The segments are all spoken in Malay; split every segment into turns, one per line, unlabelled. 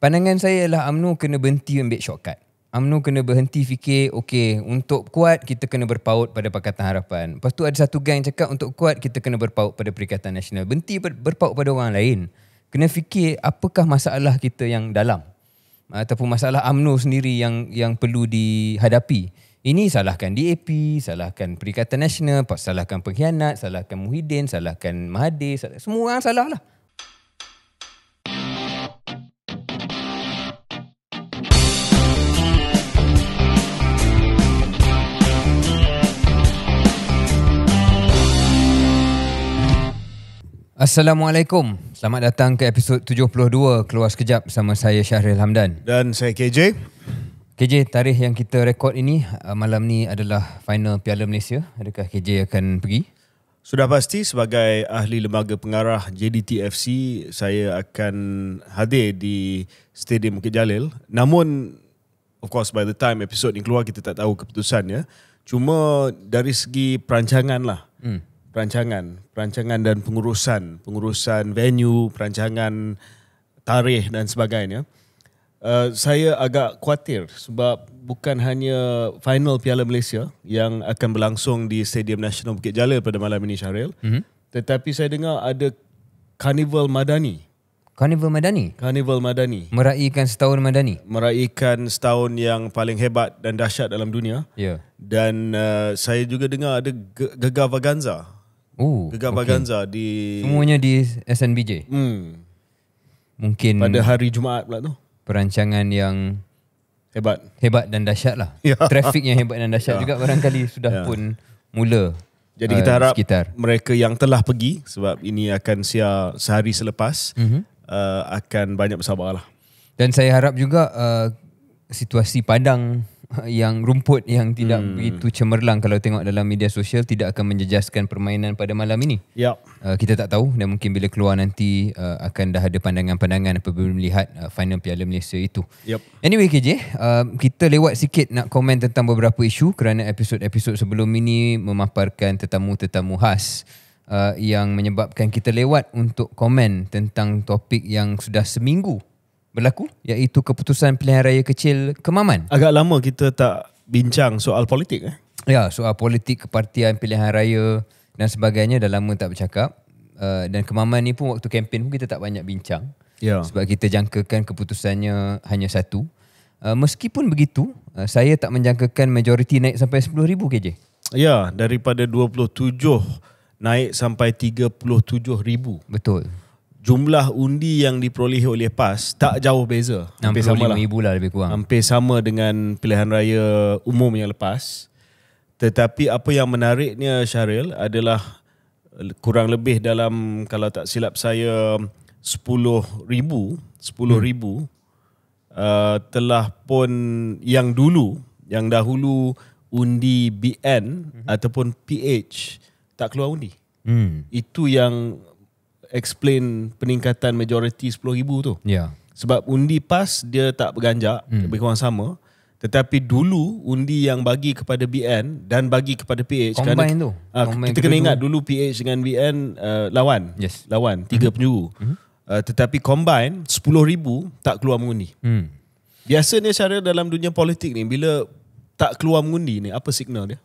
Pandangan saya ialah UMNO kena berhenti ambil shortcut. UMNO kena berhenti fikir, okay, untuk kuat kita kena berpaut pada Pakatan Harapan. Lepas tu ada satu gang cakap untuk kuat kita kena berpaut pada Perikatan Nasional. Berhenti ber- berpaut pada orang lain. Kena fikir apakah masalah kita yang dalam. Ataupun masalah UMNO sendiri yang yang perlu dihadapi. Ini salahkan DAP, salahkan Perikatan Nasional, salahkan pengkhianat, salahkan Muhyiddin, salahkan Mahathir, salah, semua orang salah lah. Assalamualaikum. Selamat datang ke episod 72 Keluar Sekejap sama saya Syahril Hamdan. Dan saya KJ. KJ, tarikh yang kita rekod ini uh, malam ni adalah final Piala Malaysia. Adakah KJ akan pergi? Sudah pasti sebagai
ahli lembaga pengarah JDTFC, saya akan hadir di Stadium Bukit Jalil. Namun, of course by the time episod ini keluar, kita tak tahu keputusannya. Cuma dari segi perancangan lah. Hmm perancangan, perancangan dan pengurusan, pengurusan venue, perancangan tarikh dan sebagainya. Uh, saya agak khuatir sebab bukan hanya final Piala Malaysia yang akan berlangsung di Stadium Nasional Bukit Jalil pada malam ini Syahril. Mm-hmm. Tetapi saya dengar ada Carnival Madani. Carnival Madani? Carnival Madani. Meraihkan
setahun Madani.
Meraihkan setahun yang paling hebat dan dahsyat dalam dunia. Yeah. Dan uh, saya juga dengar ada Gegar Vaganza. Oh, Gegar Baganza okay. di Semuanya
di SNBJ. Hmm. Mungkin pada hari Jumaat pula tu. Perancangan yang hebat. Hebat dan dahsyat lah. Ya. trafik yang hebat dan dahsyat ya. juga barangkali sudah ya. pun mula. Jadi uh, kita uh, harap sekitar. mereka yang telah pergi
sebab ini akan siar sehari selepas mm-hmm. uh, akan banyak bersabarlah.
Dan saya harap juga uh, situasi Padang yang rumput yang tidak hmm. begitu cemerlang kalau tengok dalam media sosial tidak akan menjejaskan permainan pada malam ini. Yep. Uh, kita tak tahu dan mungkin bila keluar nanti uh, akan dah ada pandangan-pandangan apabila melihat uh, final Piala Malaysia itu. Yep. Anyway KJ, uh, kita lewat sikit nak komen tentang beberapa isu kerana episod-episod sebelum ini memaparkan tetamu-tetamu khas. Uh, yang menyebabkan kita lewat untuk komen tentang topik yang sudah seminggu berlaku iaitu keputusan pilihan raya kecil Kemaman. Agak lama kita tak bincang soal politik eh. Ya, soal politik kepartian pilihan raya dan sebagainya dah lama tak bercakap. Uh, dan Kemaman ni pun waktu kempen pun kita tak banyak bincang. Ya. Sebab kita jangkakan keputusannya hanya satu. Uh, meskipun begitu, uh, saya tak menjangkakan majoriti naik sampai 10,000 KJ.
Ya, daripada 27 naik sampai 37,000. Betul jumlah undi yang diperoleh oleh PAS tak jauh beza. Hampir sama lah. ribu lah lebih kurang. Hampir sama dengan pilihan raya umum yang lepas. Tetapi apa yang menariknya Syaril adalah kurang lebih dalam kalau tak silap saya 10 ribu, 10 hmm. ribu uh, telah pun yang dulu, yang dahulu undi BN hmm. ataupun PH tak keluar undi. Hmm. Itu yang explain peningkatan majoriti 10,000 tu. Yeah. Sebab undi PAS dia tak berganjak, hmm. lebih kurang sama. Tetapi dulu undi yang bagi kepada BN dan bagi kepada PH. Combine kerana, tu. Uh, Combine kita kena ingat dulu PH dengan BN uh, eh, lawan. Yes. Lawan, tiga mm-hmm. penjuru. hmm Uh, eh, tetapi combine, ribu tak keluar mengundi. Mm. Biasanya cara dalam dunia politik ni, bila tak keluar mengundi ni, apa
signal dia?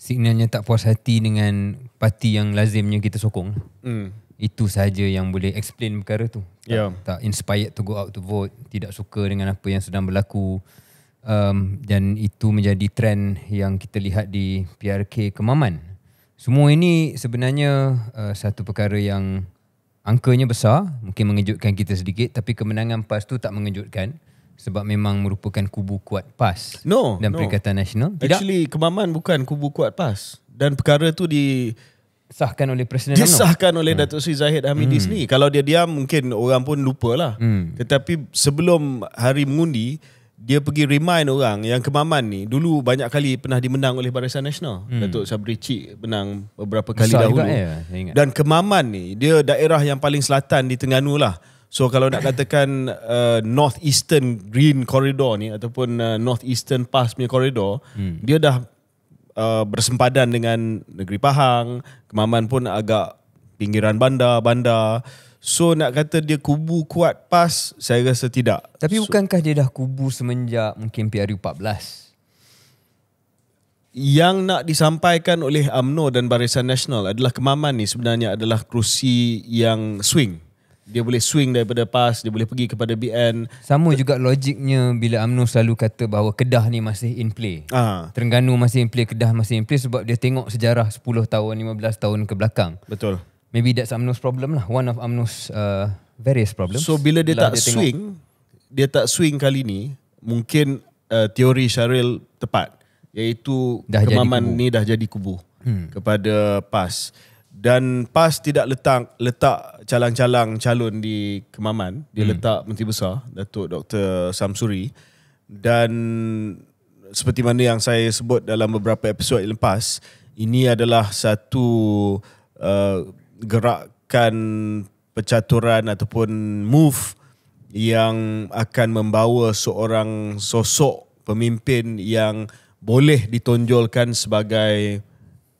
Signalnya tak puas hati dengan parti yang lazimnya kita sokong. Hmm itu saja yang boleh explain perkara tu. Tak, yeah. tak inspired to go out to vote, tidak suka dengan apa yang sedang berlaku. Um, dan itu menjadi trend yang kita lihat di PRK Kemaman. Semua ini sebenarnya uh, satu perkara yang angkanya besar, mungkin mengejutkan kita sedikit tapi kemenangan PAS tu tak mengejutkan sebab memang merupakan kubu kuat PAS. No. Dan no. Perikatan Nasional. Tidak.
Actually Kemaman bukan kubu kuat PAS dan perkara tu di sahkan oleh Presiden UMNO? Disahkan oleh hmm. Datuk Seri Zahid Hamidi hmm. sendiri. Kalau dia diam, mungkin orang pun lupalah. Hmm. Tetapi sebelum hari mengundi, dia pergi remind orang yang kemaman ni, dulu banyak kali pernah dimenang oleh Barisan Nasional. Hmm. Datuk Sabri Cik menang beberapa kali Besar dahulu. Juga, ya. ingat. Dan kemaman ni, dia daerah yang paling selatan di Tengganu lah. So kalau nak katakan uh, North Eastern Green Corridor ni ataupun uh, North Eastern Pass punya corridor, hmm. dia dah Uh, bersempadan dengan negeri Pahang. Kemaman pun agak pinggiran bandar-bandar. So nak kata dia kubu kuat PAS, saya rasa tidak.
Tapi so, bukankah dia dah kubu semenjak mungkin PRU 14?
Yang nak disampaikan oleh AMNO dan Barisan Nasional adalah Kemaman ni sebenarnya adalah kerusi yang swing. Hmm dia boleh swing daripada pass dia boleh pergi kepada BN
sama juga logiknya bila Amnu selalu kata bahawa Kedah ni masih in play ha. Terengganu masih in play Kedah masih in play sebab dia tengok sejarah 10 tahun 15 tahun ke belakang betul maybe that's Amnu's problem lah one of Amnu's uh, various problems so bila dia tak dia swing tengok.
dia tak swing kali ni mungkin uh, teori Syaril tepat iaitu dah kemaman ni dah jadi kubu hmm. kepada pass dan PAS tidak letak letak calang-calang calon di Kemaman dia hmm. letak menteri besar Datuk Dr Samsuri dan seperti mana yang saya sebut dalam beberapa episod lepas ini adalah satu uh, gerakan pecaturan ataupun move yang akan membawa seorang sosok pemimpin yang boleh ditonjolkan sebagai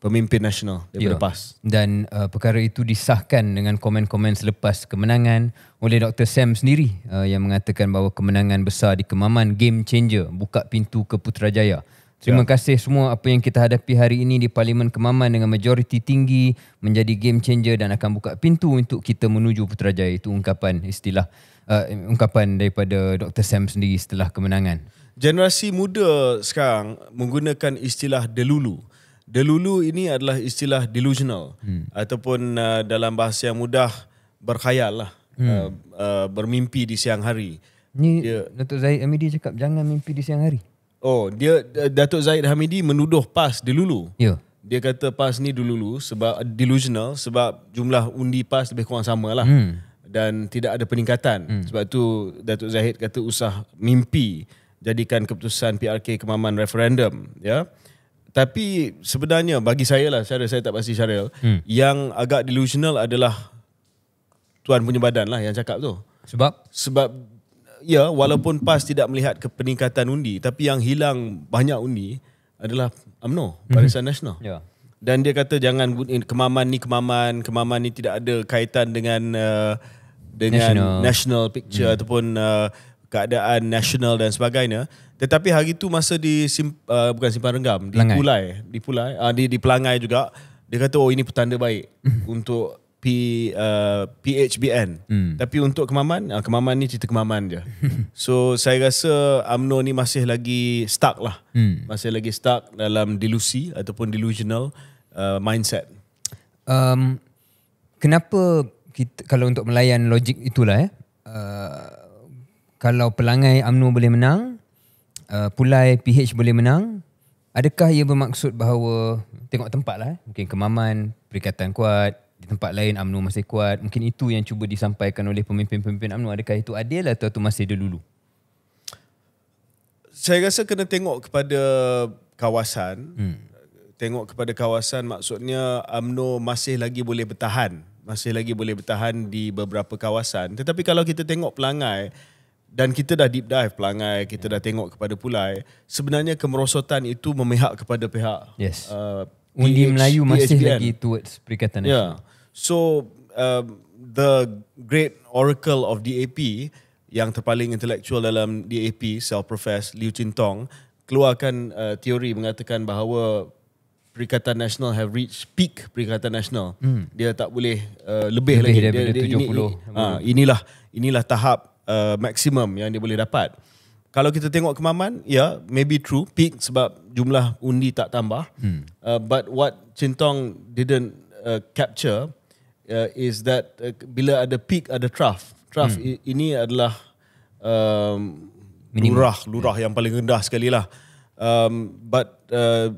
pemimpin nasional daripada yeah. PAS.
Dan uh, perkara itu disahkan dengan komen-komen selepas kemenangan oleh Dr. Sam sendiri uh, yang mengatakan bahawa kemenangan besar di Kemaman game changer, buka pintu ke Putrajaya. Terima yeah. kasih semua apa yang kita hadapi hari ini di Parlimen Kemaman dengan majoriti tinggi menjadi game changer dan akan buka pintu untuk kita menuju Putrajaya. Itu ungkapan istilah, uh, ungkapan daripada Dr. Sam sendiri setelah kemenangan.
Generasi muda sekarang menggunakan istilah delulu. Delulu ini adalah istilah delusional hmm. ataupun uh, dalam bahasa yang mudah berkhayal lah, hmm. uh, uh, bermimpi di siang hari.
Ini dia, Datuk Zaid Hamidi cakap jangan mimpi di siang hari.
Oh, dia uh, Datuk Zaid Hamidi menuduh PAS Delulu. Ya. Yeah. Dia kata PAS ni Delulu sebab uh, delusional sebab jumlah undi PAS lebih kurang samalah. Hmm. Dan tidak ada peningkatan. Hmm. Sebab tu Datuk Zaid kata usah mimpi jadikan keputusan PRK kemaman referendum, ya. Yeah? Tapi sebenarnya bagi saya lah, saya saya tak pasti Syaril, hmm. yang agak delusional adalah tuan punya badan lah yang cakap tu. Sebab? Sebab ya, walaupun PAS tidak melihat kepeningkatan undi, tapi yang hilang banyak undi adalah UMNO, hmm. Barisan hmm. Nasional. Ya. Yeah. Dan dia kata jangan eh, kemaman ni kemaman, kemaman ni tidak ada kaitan dengan uh, dengan national, national picture hmm. ataupun uh, keadaan national dan sebagainya. Tetapi hari tu masa di sim, uh, bukan simpan renggam, di pelangai. pulai, di pulai, uh, di di pelangai juga, dia kata oh ini petanda baik untuk P, uh, PHBN. Hmm. Tapi untuk kemaman, uh, kemaman ni cerita kemaman je. so saya rasa UMNO ni masih lagi stuck lah. Hmm. Masih lagi stuck dalam delusi ataupun delusional uh, mindset.
Um, kenapa kita, kalau untuk melayan logik itulah eh, uh, kalau pelangai UMNO boleh menang, uh, pulai PH boleh menang adakah ia bermaksud bahawa tengok tempat lah eh, mungkin kemaman perikatan kuat di tempat lain UMNO masih kuat mungkin itu yang cuba disampaikan oleh pemimpin-pemimpin UMNO adakah itu adil atau itu masih dulu
saya rasa kena tengok kepada kawasan hmm. tengok kepada kawasan maksudnya UMNO masih lagi boleh bertahan masih lagi boleh bertahan di beberapa kawasan tetapi kalau kita tengok pelangai dan kita dah deep dive pelangai kita yeah. dah tengok kepada pulai sebenarnya kemerosotan itu memihak kepada pihak yes uh,
undi PH, Melayu masih PHBN. lagi towards perikatan ya yeah.
so uh, the great oracle of DAP yang terpaling intellectual dalam DAP self professed Liu Chin Tong keluarkan uh, teori mengatakan bahawa Perikatan Nasional have reached peak Perikatan Nasional. Hmm. Dia tak boleh uh, lebih, lebih lagi daripada dia, dia 70. Ini, ha, inilah inilah tahap uh, maksimum yang dia boleh dapat. Kalau kita tengok kemaman, ya, yeah, maybe true, peak sebab jumlah undi tak tambah. Hmm. Uh, but what Cintong didn't uh, capture uh, is that uh, bila ada peak, ada trough. Trough hmm. ini adalah um, lurah, lurah yeah. Hmm. yang paling rendah sekali lah. Um, but uh,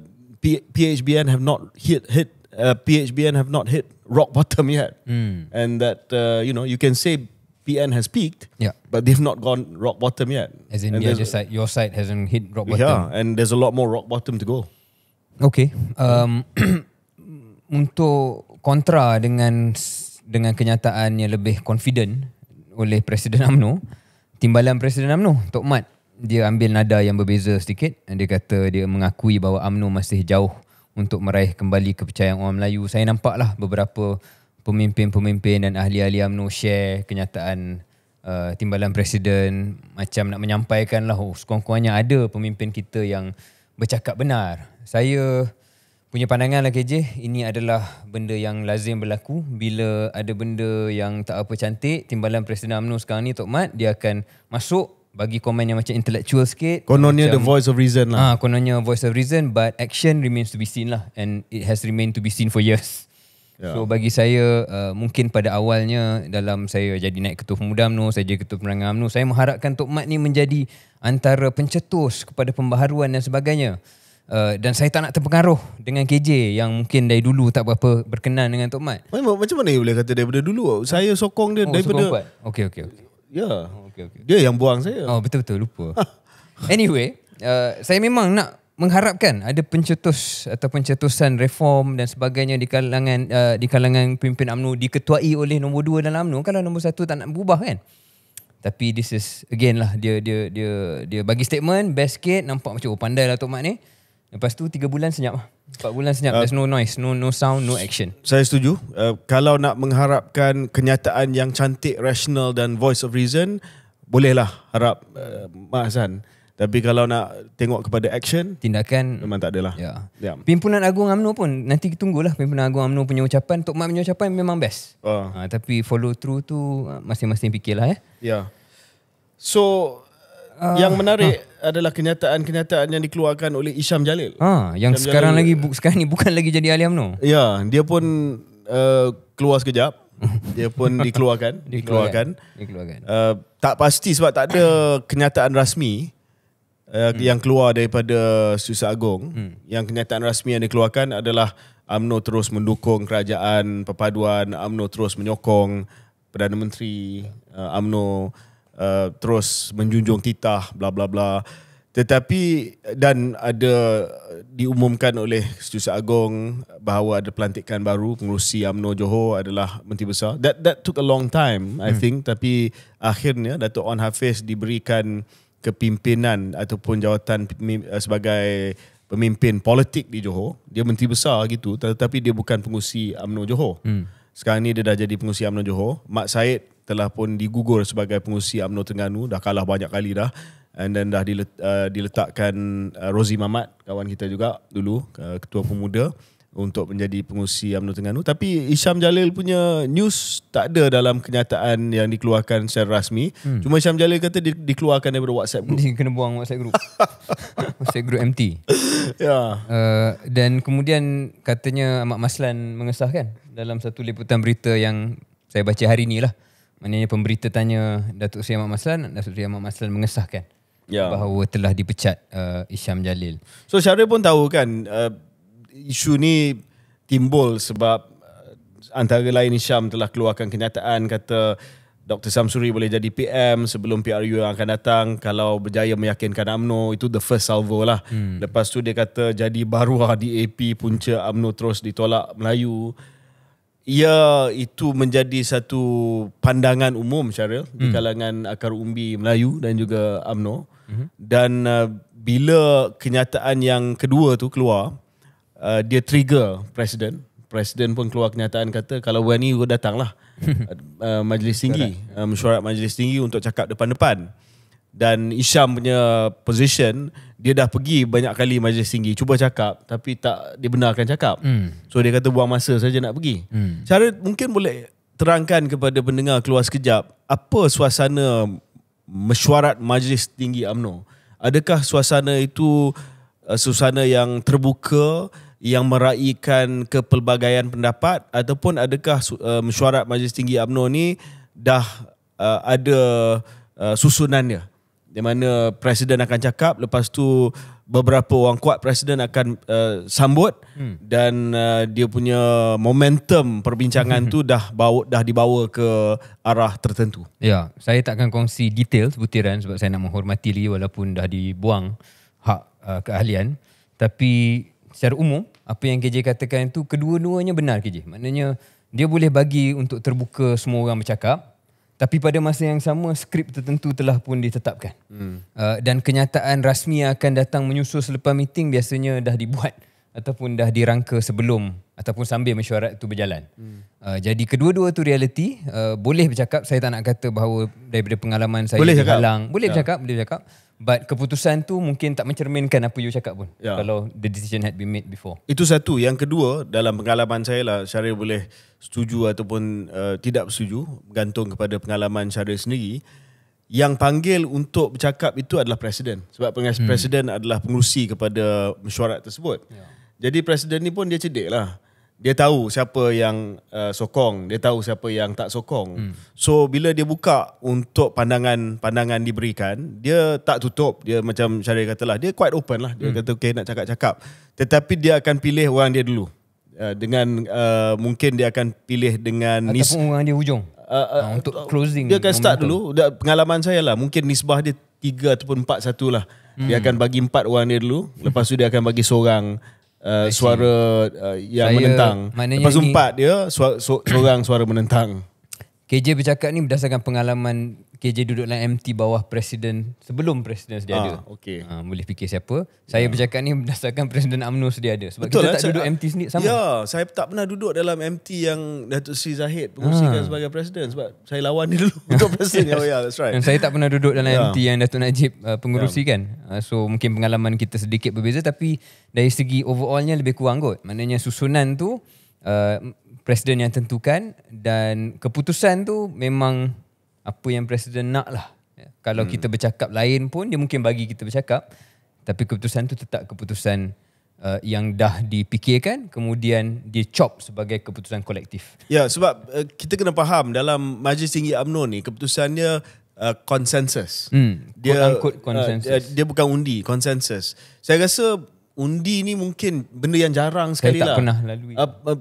PHBN have not hit, hit uh, PHBN have not hit rock bottom yet. Hmm. And that, uh, you know, you can say ESPN has peaked, yeah. but they've not gone rock bottom yet. As in, yeah, just like your side hasn't hit rock bottom. Yeah, and there's a lot more rock bottom to go.
Okay. Um, untuk kontra dengan dengan kenyataan yang lebih confident oleh Presiden UMNO, timbalan Presiden UMNO, Tok Mat, dia ambil nada yang berbeza sedikit. Dia kata dia mengakui bahawa UMNO masih jauh untuk meraih kembali kepercayaan orang Melayu. Saya nampaklah beberapa pemimpin-pemimpin dan ahli-ahli UMNO share kenyataan uh, timbalan presiden macam nak menyampaikan lah oh, sekurang-kurangnya ada pemimpin kita yang bercakap benar. Saya punya pandangan lah KJ, ini adalah benda yang lazim berlaku bila ada benda yang tak apa cantik, timbalan presiden UMNO sekarang ni Tok Mat, dia akan masuk bagi komen yang macam intellectual sikit. Kononnya macam, the voice of reason lah. Ah, ha, kononnya voice of reason but action remains to be seen lah and it has remained to be seen for years. Yeah. So bagi saya uh, mungkin pada awalnya dalam saya jadi naik ketua pemuda UMNO, saya jadi ketua penerangan UMNO, saya mengharapkan Tok Mat ni menjadi antara pencetus kepada pembaharuan dan sebagainya. Uh, dan saya tak nak terpengaruh dengan KJ yang mungkin dari dulu tak berapa berkenan dengan Tok Mat.
Macam mana you boleh kata
daripada dulu? Saya sokong dia oh, daripada... Sokong okay,
okay, okay. Ya, yeah. okay, dia yang buang saya. Oh, betul-betul,
lupa. anyway, uh, saya memang nak mengharapkan ada pencetus atau pencetusan reform dan sebagainya di kalangan uh, di kalangan pimpin UMNO diketuai oleh nombor dua dalam UMNO kalau nombor satu tak nak berubah kan tapi this is again lah dia dia dia dia bagi statement best kit nampak macam oh, pandai lah Tok Mat ni lepas tu tiga bulan senyap 4 lah. bulan senyap uh, there's no noise no no sound no action
saya setuju uh, kalau nak mengharapkan kenyataan yang cantik rational dan voice of reason bolehlah harap uh, Mak Hassan. Tapi kalau nak tengok kepada action, tindakan memang tak adalah. Ya.
Yeah. Pimpinan Agung UMNO pun nanti kita tunggulah Pimpinan Agung UMNO punya ucapan, Tok Mat punya ucapan memang best. Uh. Ha, tapi follow through tu ah, masing-masing fikirlah eh.
Ya. Yeah. So uh, yang menarik uh. adalah kenyataan-kenyataan yang dikeluarkan oleh Isham Jalil. Ah, yang Isham sekarang Jalil,
lagi sekarang ni bukan lagi jadi ahli UMNO.
Ya, yeah, dia pun uh, keluar sekejap. Dia pun dikeluarkan, dikeluarkan. Dikeluarkan. dikeluarkan. Uh, tak pasti sebab tak ada kenyataan rasmi uh, hmm. yang keluar daripada Susa Agong hmm. yang kenyataan rasmi yang dikeluarkan adalah AMNO terus mendukung kerajaan perpaduan AMNO terus menyokong Perdana Menteri AMNO eh, uh, eh, terus menjunjung titah bla bla bla tetapi dan ada diumumkan oleh Susa Agong bahawa ada pelantikan baru pengerusi AMNO Johor adalah menteri besar that that took a long time i hmm. think tapi akhirnya Datuk On Hafiz diberikan kepimpinan ataupun jawatan eh, sebagai pemimpin politik di Johor. Dia menteri besar gitu tetapi dia bukan pengusi UMNO Johor. Hmm. Sekarang ni dia dah jadi pengusi UMNO Johor. Mak Said telah pun digugur sebagai pengusi UMNO Terengganu. Dah kalah banyak kali dah. And then dah eh, diletakkan eh, Rozi Mamat, kawan kita juga dulu, ketua pemuda untuk menjadi pengusi UMNO Terengganu tapi Isham Jalil punya news tak ada dalam kenyataan yang dikeluarkan secara rasmi hmm. cuma Isham Jalil kata di, dikeluarkan
daripada WhatsApp group dia kena buang WhatsApp group WhatsApp group MT ya yeah. uh, dan kemudian katanya Ahmad Maslan mengesahkan dalam satu liputan berita yang saya baca hari ni lah maknanya pemberita tanya Datuk Seri Ahmad Maslan Datuk Seri Ahmad Maslan mengesahkan yeah. bahawa telah dipecat uh, Isham Jalil so Syarif pun tahu kan uh,
isu ni timbul sebab uh, antara lain Syam telah keluarkan kenyataan kata Dr. Samsuri boleh jadi PM sebelum PRU yang akan datang kalau berjaya meyakinkan UMNO itu the first salvo lah. Hmm. Lepas tu dia kata jadi baruah AP punca UMNO terus ditolak Melayu. Ya, itu menjadi satu pandangan umum Syaril hmm. di kalangan akar umbi Melayu dan juga UMNO. Hmm. Dan uh, bila kenyataan yang kedua tu keluar, Uh, dia trigger presiden. Presiden pun keluar kenyataan kata kalau Wani kau datanglah uh, majlis tinggi, mesyuarat um, majlis tinggi untuk cakap depan-depan. Dan Isham punya position dia dah pergi banyak kali majlis tinggi cuba cakap tapi tak dibenarkan cakap. Mm. So dia kata buang masa saja nak pergi. Mm. Cara mungkin boleh terangkan kepada pendengar keluar sekejap apa suasana mesyuarat majlis tinggi AMNO? Adakah suasana itu uh, suasana yang terbuka yang meraihkan kepelbagaian pendapat ataupun adakah uh, mesyuarat Majlis Tinggi UMNO ni dah uh, ada uh, susunannya di mana presiden akan cakap lepas tu beberapa orang kuat presiden akan uh, sambut hmm. dan uh, dia punya momentum perbincangan hmm. tu dah bawa dah dibawa ke arah
tertentu. Ya, saya tak akan kongsi detail sebutiran sebab saya nak menghormati lagi walaupun dah dibuang hak uh, keahlian tapi secara umum apa yang KJ katakan itu kedua-duanya benar KJ. Maknanya dia boleh bagi untuk terbuka semua orang bercakap tapi pada masa yang sama skrip tertentu telah pun ditetapkan. Hmm. Uh, dan kenyataan rasmi yang akan datang menyusul selepas meeting biasanya dah dibuat ataupun dah dirangka sebelum ataupun sambil mesyuarat itu berjalan. Hmm. Uh, jadi kedua-dua tu realiti uh, boleh bercakap saya tak nak kata bahawa daripada pengalaman saya boleh dihalang. Cakap. Boleh ya. bercakap, boleh bercakap. But keputusan tu mungkin tak mencerminkan apa you cakap pun. Yeah. Kalau the decision had been made
before. Itu satu. Yang kedua, dalam pengalaman saya lah, Syarif boleh setuju ataupun uh, tidak setuju. Gantung kepada pengalaman Syarif sendiri. Yang panggil untuk bercakap itu adalah presiden. Sebab hmm. presiden adalah pengurusi kepada mesyuarat tersebut. Yeah. Jadi presiden ni pun dia cedik lah dia tahu siapa yang uh, sokong, dia tahu siapa yang tak sokong. Hmm. So bila dia buka untuk pandangan-pandangan diberikan, dia tak tutup, dia macam cara katalah, dia quite open lah. Dia hmm. kata okay nak cakap-cakap. Tetapi dia akan pilih orang dia dulu. Uh, dengan uh, mungkin dia akan pilih dengan ataupun orang
dia hujung. Uh, uh, ah, untuk uh, closing dia akan start dulu.
Dia, pengalaman saya lah, mungkin nisbah dia tiga ataupun empat satu lah. Hmm. Dia akan bagi empat orang dia dulu, lepas tu dia akan bagi seorang uh, suara uh, yang saya, menentang. Lepas empat dia,
seorang suara, suara menentang. KJ bercakap ni berdasarkan pengalaman KJ duduk dalam MT bawah presiden sebelum presiden sedia ah, ada. Okay. Ha, ah, boleh fikir siapa. Saya yeah. bercakap ni berdasarkan presiden Amnu sedia ada. Sebab Betul kita lah, tak duduk MT sendiri sama. Ya,
saya tak pernah duduk dalam MT yang Datuk Sri Zahid pengusikan ah. sebagai presiden. Sebab saya lawan dia dulu untuk presiden. Oh, yeah, that's right. Dan saya tak pernah duduk dalam yeah. MT
yang Datuk Najib uh, pengurusi ya. kan. Yeah. Uh, so mungkin pengalaman kita sedikit berbeza. Tapi dari segi overallnya lebih kurang kot. Maknanya susunan tu uh, presiden yang tentukan. Dan keputusan tu memang apa yang presiden nak lah. Ya, kalau hmm. kita bercakap lain pun dia mungkin bagi kita bercakap. Tapi keputusan tu tetap keputusan uh, yang dah dipikirkan. Kemudian dia chop sebagai keputusan kolektif.
Ya sebab uh, kita kena faham dalam Majlis Tinggi UMNO ni keputusannya konsensus.
Uh, hmm. Dia, uh,
dia bukan undi, konsensus. Saya rasa undi ni mungkin benda yang jarang sekali lah. Saya tak pernah lalui. Uh, uh,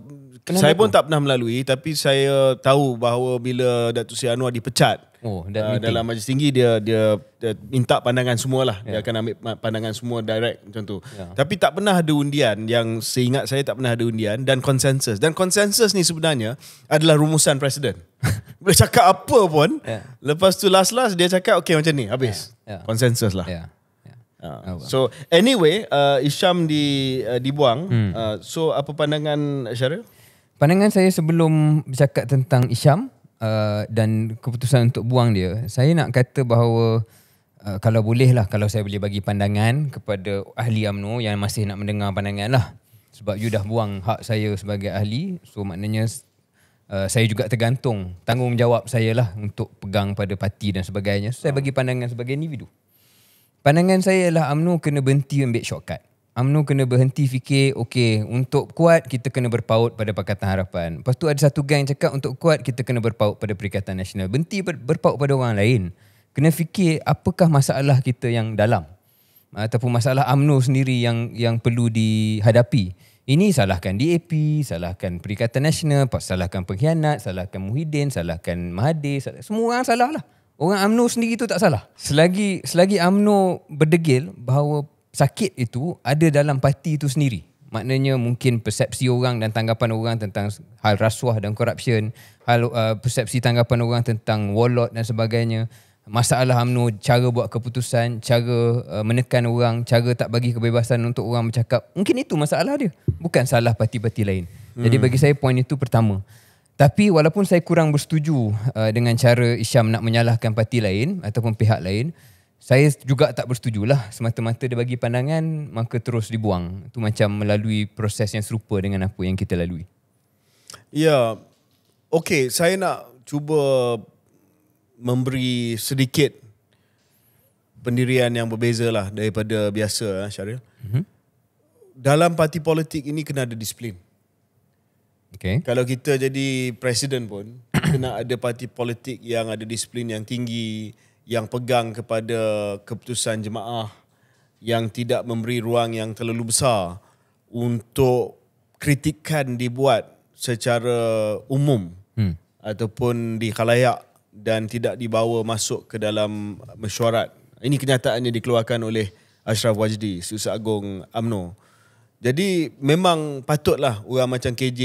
Kenapa saya pun tak pernah melalui tapi saya tahu bahawa bila Datuk Seri Anwar dipecat oh uh, dalam majlis tinggi dia dia, dia minta pandangan semualah yeah. dia akan ambil pandangan semua direct macam tu. Yeah. Tapi tak pernah ada undian yang seingat saya tak pernah ada undian dan konsensus. Dan konsensus ni sebenarnya adalah rumusan presiden. Boleh cakap apa pun yeah. lepas tu last last dia cakap okey macam ni habis. Konsensus
yeah. yeah. lah.
Yeah. Uh, oh, well. So anyway, uh, Isham di uh, dibuang. Hmm. Uh, so apa pandangan Syara?
pandangan saya sebelum bercakap tentang Isham uh, dan keputusan untuk buang dia, saya nak kata bahawa uh, kalau boleh lah, kalau saya boleh bagi pandangan kepada ahli UMNO yang masih nak mendengar pandangan lah. Sebab you dah buang hak saya sebagai ahli, so maknanya uh, saya juga tergantung tanggungjawab saya lah untuk pegang pada parti dan sebagainya. So, saya bagi pandangan sebagai individu. Pandangan saya ialah UMNO kena berhenti ambil shortcut. UMNO kena berhenti fikir okay, untuk kuat kita kena berpaut pada Pakatan Harapan. Lepas tu ada satu gang cakap untuk kuat kita kena berpaut pada Perikatan Nasional. Berhenti berpaut pada orang lain. Kena fikir apakah masalah kita yang dalam ataupun masalah UMNO sendiri yang yang perlu dihadapi. Ini salahkan DAP, salahkan Perikatan Nasional, salahkan pengkhianat, salahkan Muhyiddin, salahkan Mahathir, salah, semua orang salah lah. Orang UMNO sendiri tu tak salah. Selagi selagi UMNO berdegil bahawa sakit itu ada dalam parti itu sendiri. Maknanya mungkin persepsi orang dan tanggapan orang tentang hal rasuah dan corruption, hal uh, persepsi tanggapan orang tentang wallet dan sebagainya, masalah UMNO, cara buat keputusan, cara uh, menekan orang, cara tak bagi kebebasan untuk orang bercakap. Mungkin itu masalah dia. Bukan salah parti-parti lain. Hmm. Jadi bagi saya poin itu pertama. Tapi walaupun saya kurang bersetuju uh, dengan cara Isyam nak menyalahkan parti lain ataupun pihak lain, saya juga tak bersetuju lah semata-mata dia bagi pandangan maka terus dibuang itu macam melalui proses yang serupa dengan apa yang kita lalui
ya yeah. okay saya nak cuba memberi sedikit pendirian yang berbeza lah daripada biasa eh, Syaril mm-hmm. dalam parti politik ini kena ada disiplin okay. kalau kita jadi presiden pun kena ada parti politik yang ada disiplin yang tinggi yang pegang kepada keputusan jemaah yang tidak memberi ruang yang terlalu besar untuk kritikan dibuat secara umum hmm. ataupun di kalayak dan tidak dibawa masuk ke dalam mesyuarat. Ini kenyataan yang dikeluarkan oleh Ashraf Wajdi, Susah Agong UMNO. Jadi memang patutlah orang macam KJ,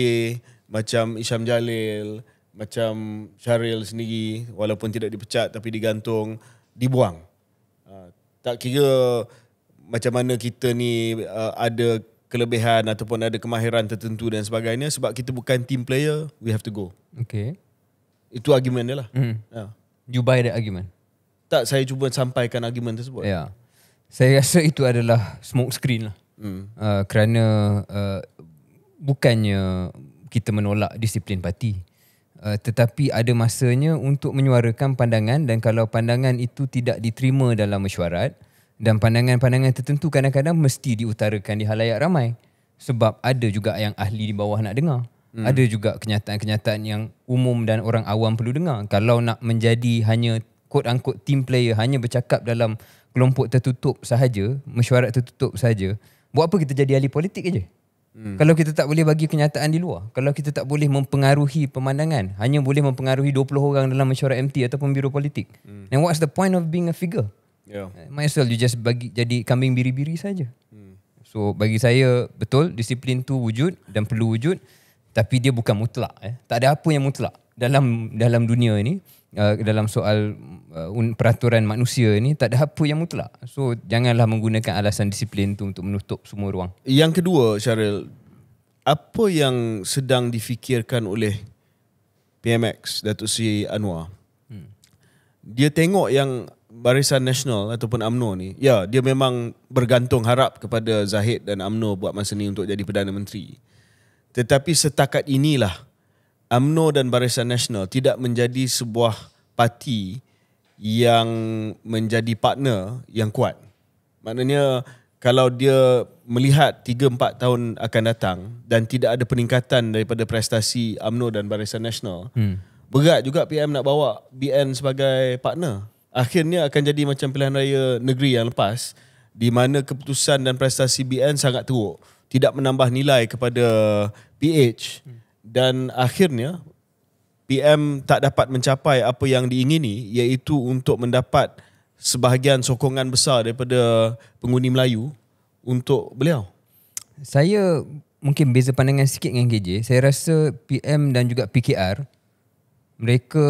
macam Isham Jalil, macam Syaril sendiri walaupun tidak dipecat tapi digantung dibuang uh, tak kira macam mana kita ni uh, ada kelebihan ataupun ada kemahiran tertentu dan sebagainya sebab kita bukan team player we have to go okay
itu argument dia lah mm. yeah. you buy the argument
tak saya cuba sampaikan argument tersebut
ya yeah. saya rasa itu adalah smoke screen lah mm. uh, kerana uh, bukannya kita menolak disiplin parti uh, tetapi ada masanya untuk menyuarakan pandangan dan kalau pandangan itu tidak diterima dalam mesyuarat dan pandangan-pandangan tertentu kadang-kadang mesti diutarakan di halayak ramai sebab ada juga yang ahli di bawah nak dengar. Hmm. Ada juga kenyataan-kenyataan yang umum dan orang awam perlu dengar. Kalau nak menjadi hanya quote-unquote team player, hanya bercakap dalam kelompok tertutup sahaja, mesyuarat tertutup sahaja, buat apa kita jadi ahli politik aja? Hmm. Kalau kita tak boleh bagi kenyataan di luar, kalau kita tak boleh mempengaruhi pemandangan, hanya boleh mempengaruhi 20 orang dalam mesyuarat MT ataupun biro politik. Hmm. Then what's the point of being a figure? Yeah. Eh, might as well you just bagi jadi kambing biri-biri saja. Hmm. So bagi saya betul disiplin tu wujud dan perlu wujud, tapi dia bukan mutlak eh. Tak ada apa yang mutlak dalam dalam dunia ini uh, dalam soal uh, peraturan manusia ni tak ada apa yang mutlak. So janganlah menggunakan alasan disiplin tu untuk menutup semua ruang.
Yang kedua, Syaril, apa yang sedang difikirkan oleh PMX Datuk si Anwar? Hmm. Dia tengok yang Barisan Nasional ataupun AMNO ni, ya, dia memang bergantung harap kepada Zahid dan AMNO buat masa ni untuk jadi Perdana Menteri. Tetapi setakat inilah UMNO dan Barisan Nasional tidak menjadi sebuah parti yang menjadi partner yang kuat. Maknanya kalau dia melihat 3-4 tahun akan datang dan tidak ada peningkatan daripada prestasi UMNO dan Barisan Nasional, hmm. berat juga PM nak bawa BN sebagai partner. Akhirnya akan jadi macam pilihan raya negeri yang lepas di mana keputusan dan prestasi BN sangat teruk. Tidak menambah nilai kepada PH. Hmm dan akhirnya PM tak dapat mencapai apa yang diingini iaitu untuk mendapat sebahagian sokongan besar daripada pengundi Melayu untuk beliau.
Saya mungkin beza pandangan sikit dengan KJ. Saya rasa PM dan juga PKR mereka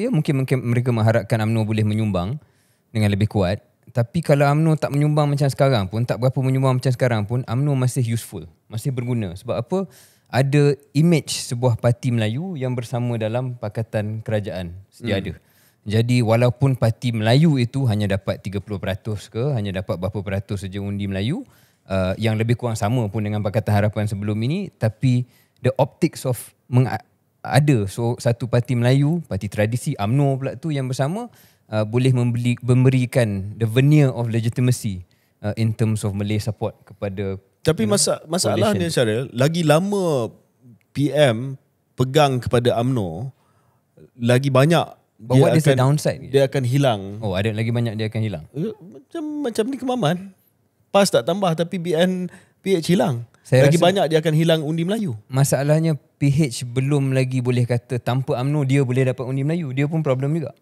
ya mungkin mungkin mereka mengharapkan AMNO boleh menyumbang dengan lebih kuat. Tapi kalau AMNO tak menyumbang macam sekarang pun, tak berapa menyumbang macam sekarang pun, AMNO masih useful, masih berguna. Sebab apa? ada image sebuah parti Melayu yang bersama dalam pakatan kerajaan sedia hmm. ada. Jadi walaupun parti Melayu itu hanya dapat 30% ke hanya dapat berapa peratus saja undi Melayu uh, yang lebih kurang sama pun dengan pakatan harapan sebelum ini tapi the optics of ada so satu parti Melayu, parti tradisi AMNO pula tu yang bersama uh, boleh membeli, memberikan the veneer of legitimacy uh, in terms of Malay support kepada tapi masa masalahnya secara
lagi lama PM pegang kepada AMNO lagi banyak But dia what akan is the downside? dia akan hilang. Oh, ada lagi banyak dia akan hilang. Eh, macam macam ni kemaman. Pas tak tambah tapi BN PH hilang. Saya lagi banyak
dia akan hilang undi Melayu. Masalahnya PH belum lagi boleh kata tanpa AMNO dia boleh dapat undi Melayu. Dia pun problem juga.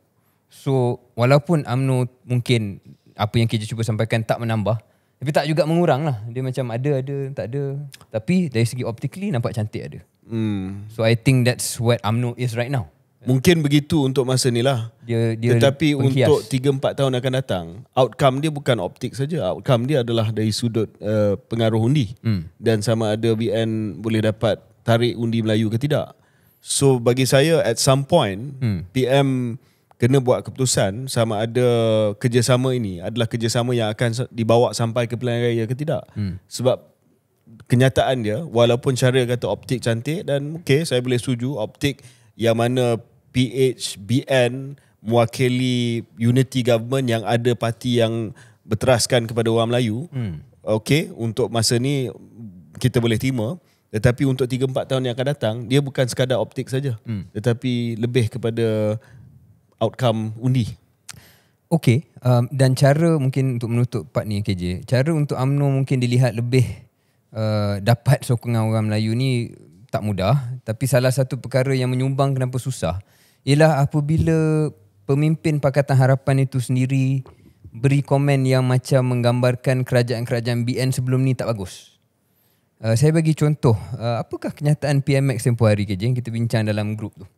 So, walaupun AMNO mungkin apa yang kita cuba sampaikan tak menambah, tapi tak juga mengurang lah. Dia macam ada, ada, tak ada. Tapi dari segi optically, nampak cantik ada. Hmm. So I think that's what UMNO is right now.
Mungkin begitu untuk masa ni lah.
Dia, dia Tetapi penghias. untuk 3-4 tahun akan datang, outcome
dia bukan optik saja. Outcome dia adalah dari sudut uh, pengaruh undi. Hmm. Dan sama ada BN boleh dapat tarik undi Melayu ke tidak. So bagi saya, at some point, hmm. PM kena buat keputusan sama ada kerjasama ini adalah kerjasama yang akan dibawa sampai ke pilihan raya ke tidak. Hmm. Sebab kenyataan dia walaupun cara kata optik cantik dan okey saya boleh setuju optik yang mana PHBN mewakili unity government yang ada parti yang berteraskan kepada orang Melayu. Hmm. Okey, untuk masa ni kita boleh terima tetapi untuk 3 4 tahun yang akan datang dia bukan sekadar optik saja. Hmm. Tetapi lebih kepada outcome undi.
Okey. Um, dan cara mungkin untuk menutup part ni KJ, cara untuk UMNO mungkin dilihat lebih uh, dapat sokongan orang Melayu ni tak mudah. Tapi salah satu perkara yang menyumbang kenapa susah ialah apabila pemimpin Pakatan Harapan itu sendiri beri komen yang macam menggambarkan kerajaan-kerajaan BN sebelum ni tak bagus. Uh, saya bagi contoh, uh, apakah kenyataan PMX tempoh hari KJ yang kita bincang dalam grup tu?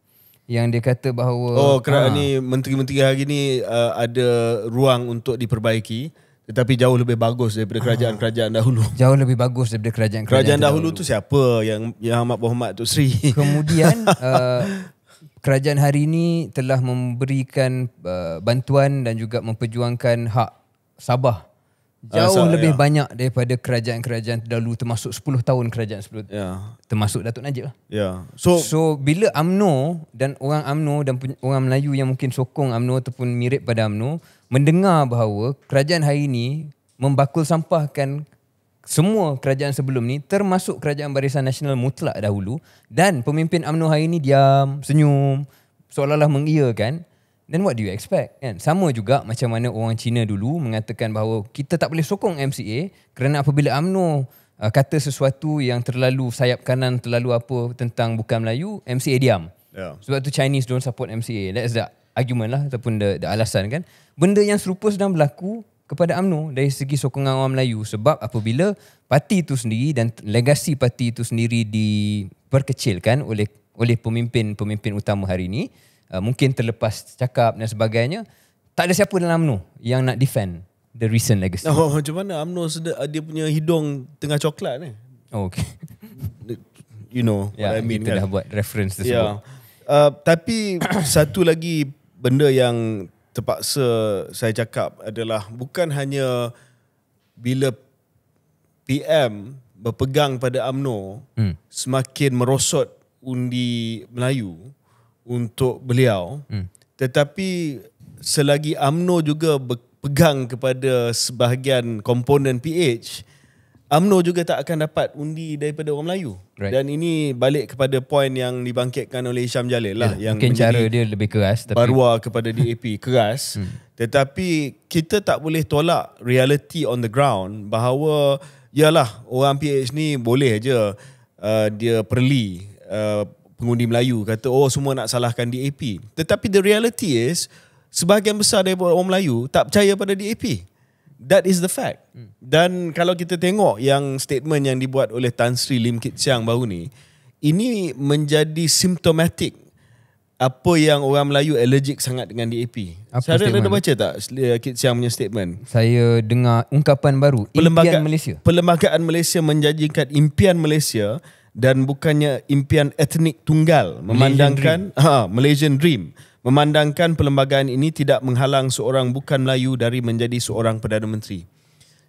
yang dia kata bahawa oh kerana ha. ni
menteri-menteri hari ni uh, ada ruang untuk diperbaiki tetapi jauh lebih bagus daripada kerajaan-kerajaan ah. dahulu.
Jauh lebih bagus daripada kerajaan-kerajaan dahulu. Kerajaan dahulu tu siapa? Yang Yang Ahmad Muhammad tu Sri. Kemudian uh, kerajaan hari ini telah memberikan uh, bantuan dan juga memperjuangkan hak Sabah Ah, jauh so, lebih yeah. banyak daripada kerajaan-kerajaan terdahulu termasuk 10 tahun kerajaan sebelum yeah. termasuk Datuk Najib lah. Yeah. So, so bila AMNO dan orang AMNO dan orang Melayu yang mungkin sokong AMNO ataupun mirip pada AMNO mendengar bahawa kerajaan hari ini membakul sampahkan semua kerajaan sebelum ni termasuk kerajaan Barisan Nasional mutlak dahulu dan pemimpin AMNO hari ini diam, senyum, seolah-olah mengiyakan kan then what do you expect kan sama juga macam mana orang Cina dulu mengatakan bahawa kita tak boleh sokong MCA kerana apabila AMNO uh, kata sesuatu yang terlalu sayap kanan terlalu apa tentang bukan Melayu MCA diam yeah. sebab tu Chinese don't support MCA that's the argument lah ataupun the, the alasan kan benda yang serupa sedang berlaku kepada AMNO dari segi sokongan orang Melayu sebab apabila parti itu sendiri dan legasi parti itu sendiri diperkecilkan oleh oleh pemimpin-pemimpin utama hari ini Uh, mungkin terlepas cakap dan sebagainya tak ada siapa dalam UMNO yang nak defend the recent legacy oh,
macam mana UMNO uh, dia punya hidung tengah coklat ni oh, okay. you know what yeah, I mean kita kan? dah buat reference tersebut yeah. uh, tapi satu lagi benda yang terpaksa saya cakap adalah bukan hanya bila PM berpegang pada Amno hmm. semakin merosot undi Melayu untuk beliau hmm. tetapi selagi AMNO juga pegang kepada sebahagian komponen PH AMNO juga tak akan dapat undi daripada orang Melayu right. dan ini balik kepada poin yang dibangkitkan oleh Isham Jalil lah yeah, yang mungkin cara dia lebih keras tapi barua kepada DAP keras hmm. tetapi kita tak boleh tolak reality on the ground bahawa yalah orang PH ni boleh aje uh, dia perli uh, pengundi Melayu kata oh semua nak salahkan DAP. Tetapi the reality is sebahagian besar daripada orang Melayu tak percaya pada DAP. That is the fact. Hmm. Dan kalau kita tengok yang statement yang dibuat oleh Tan Sri Lim Kit Siang baru ni, ini menjadi symptomatic apa yang orang Melayu allergic sangat dengan DAP. Saya ada baca tak eh, Kit Siang punya statement?
Saya dengar ungkapan baru, Pelembaga- impian Malaysia.
Perlembagaan Malaysia menjanjikan impian Malaysia dan bukannya impian etnik tunggal memandangkan Malaysian
dream. ha Malaysian
dream memandangkan perlembagaan ini tidak menghalang seorang bukan Melayu dari menjadi seorang perdana menteri.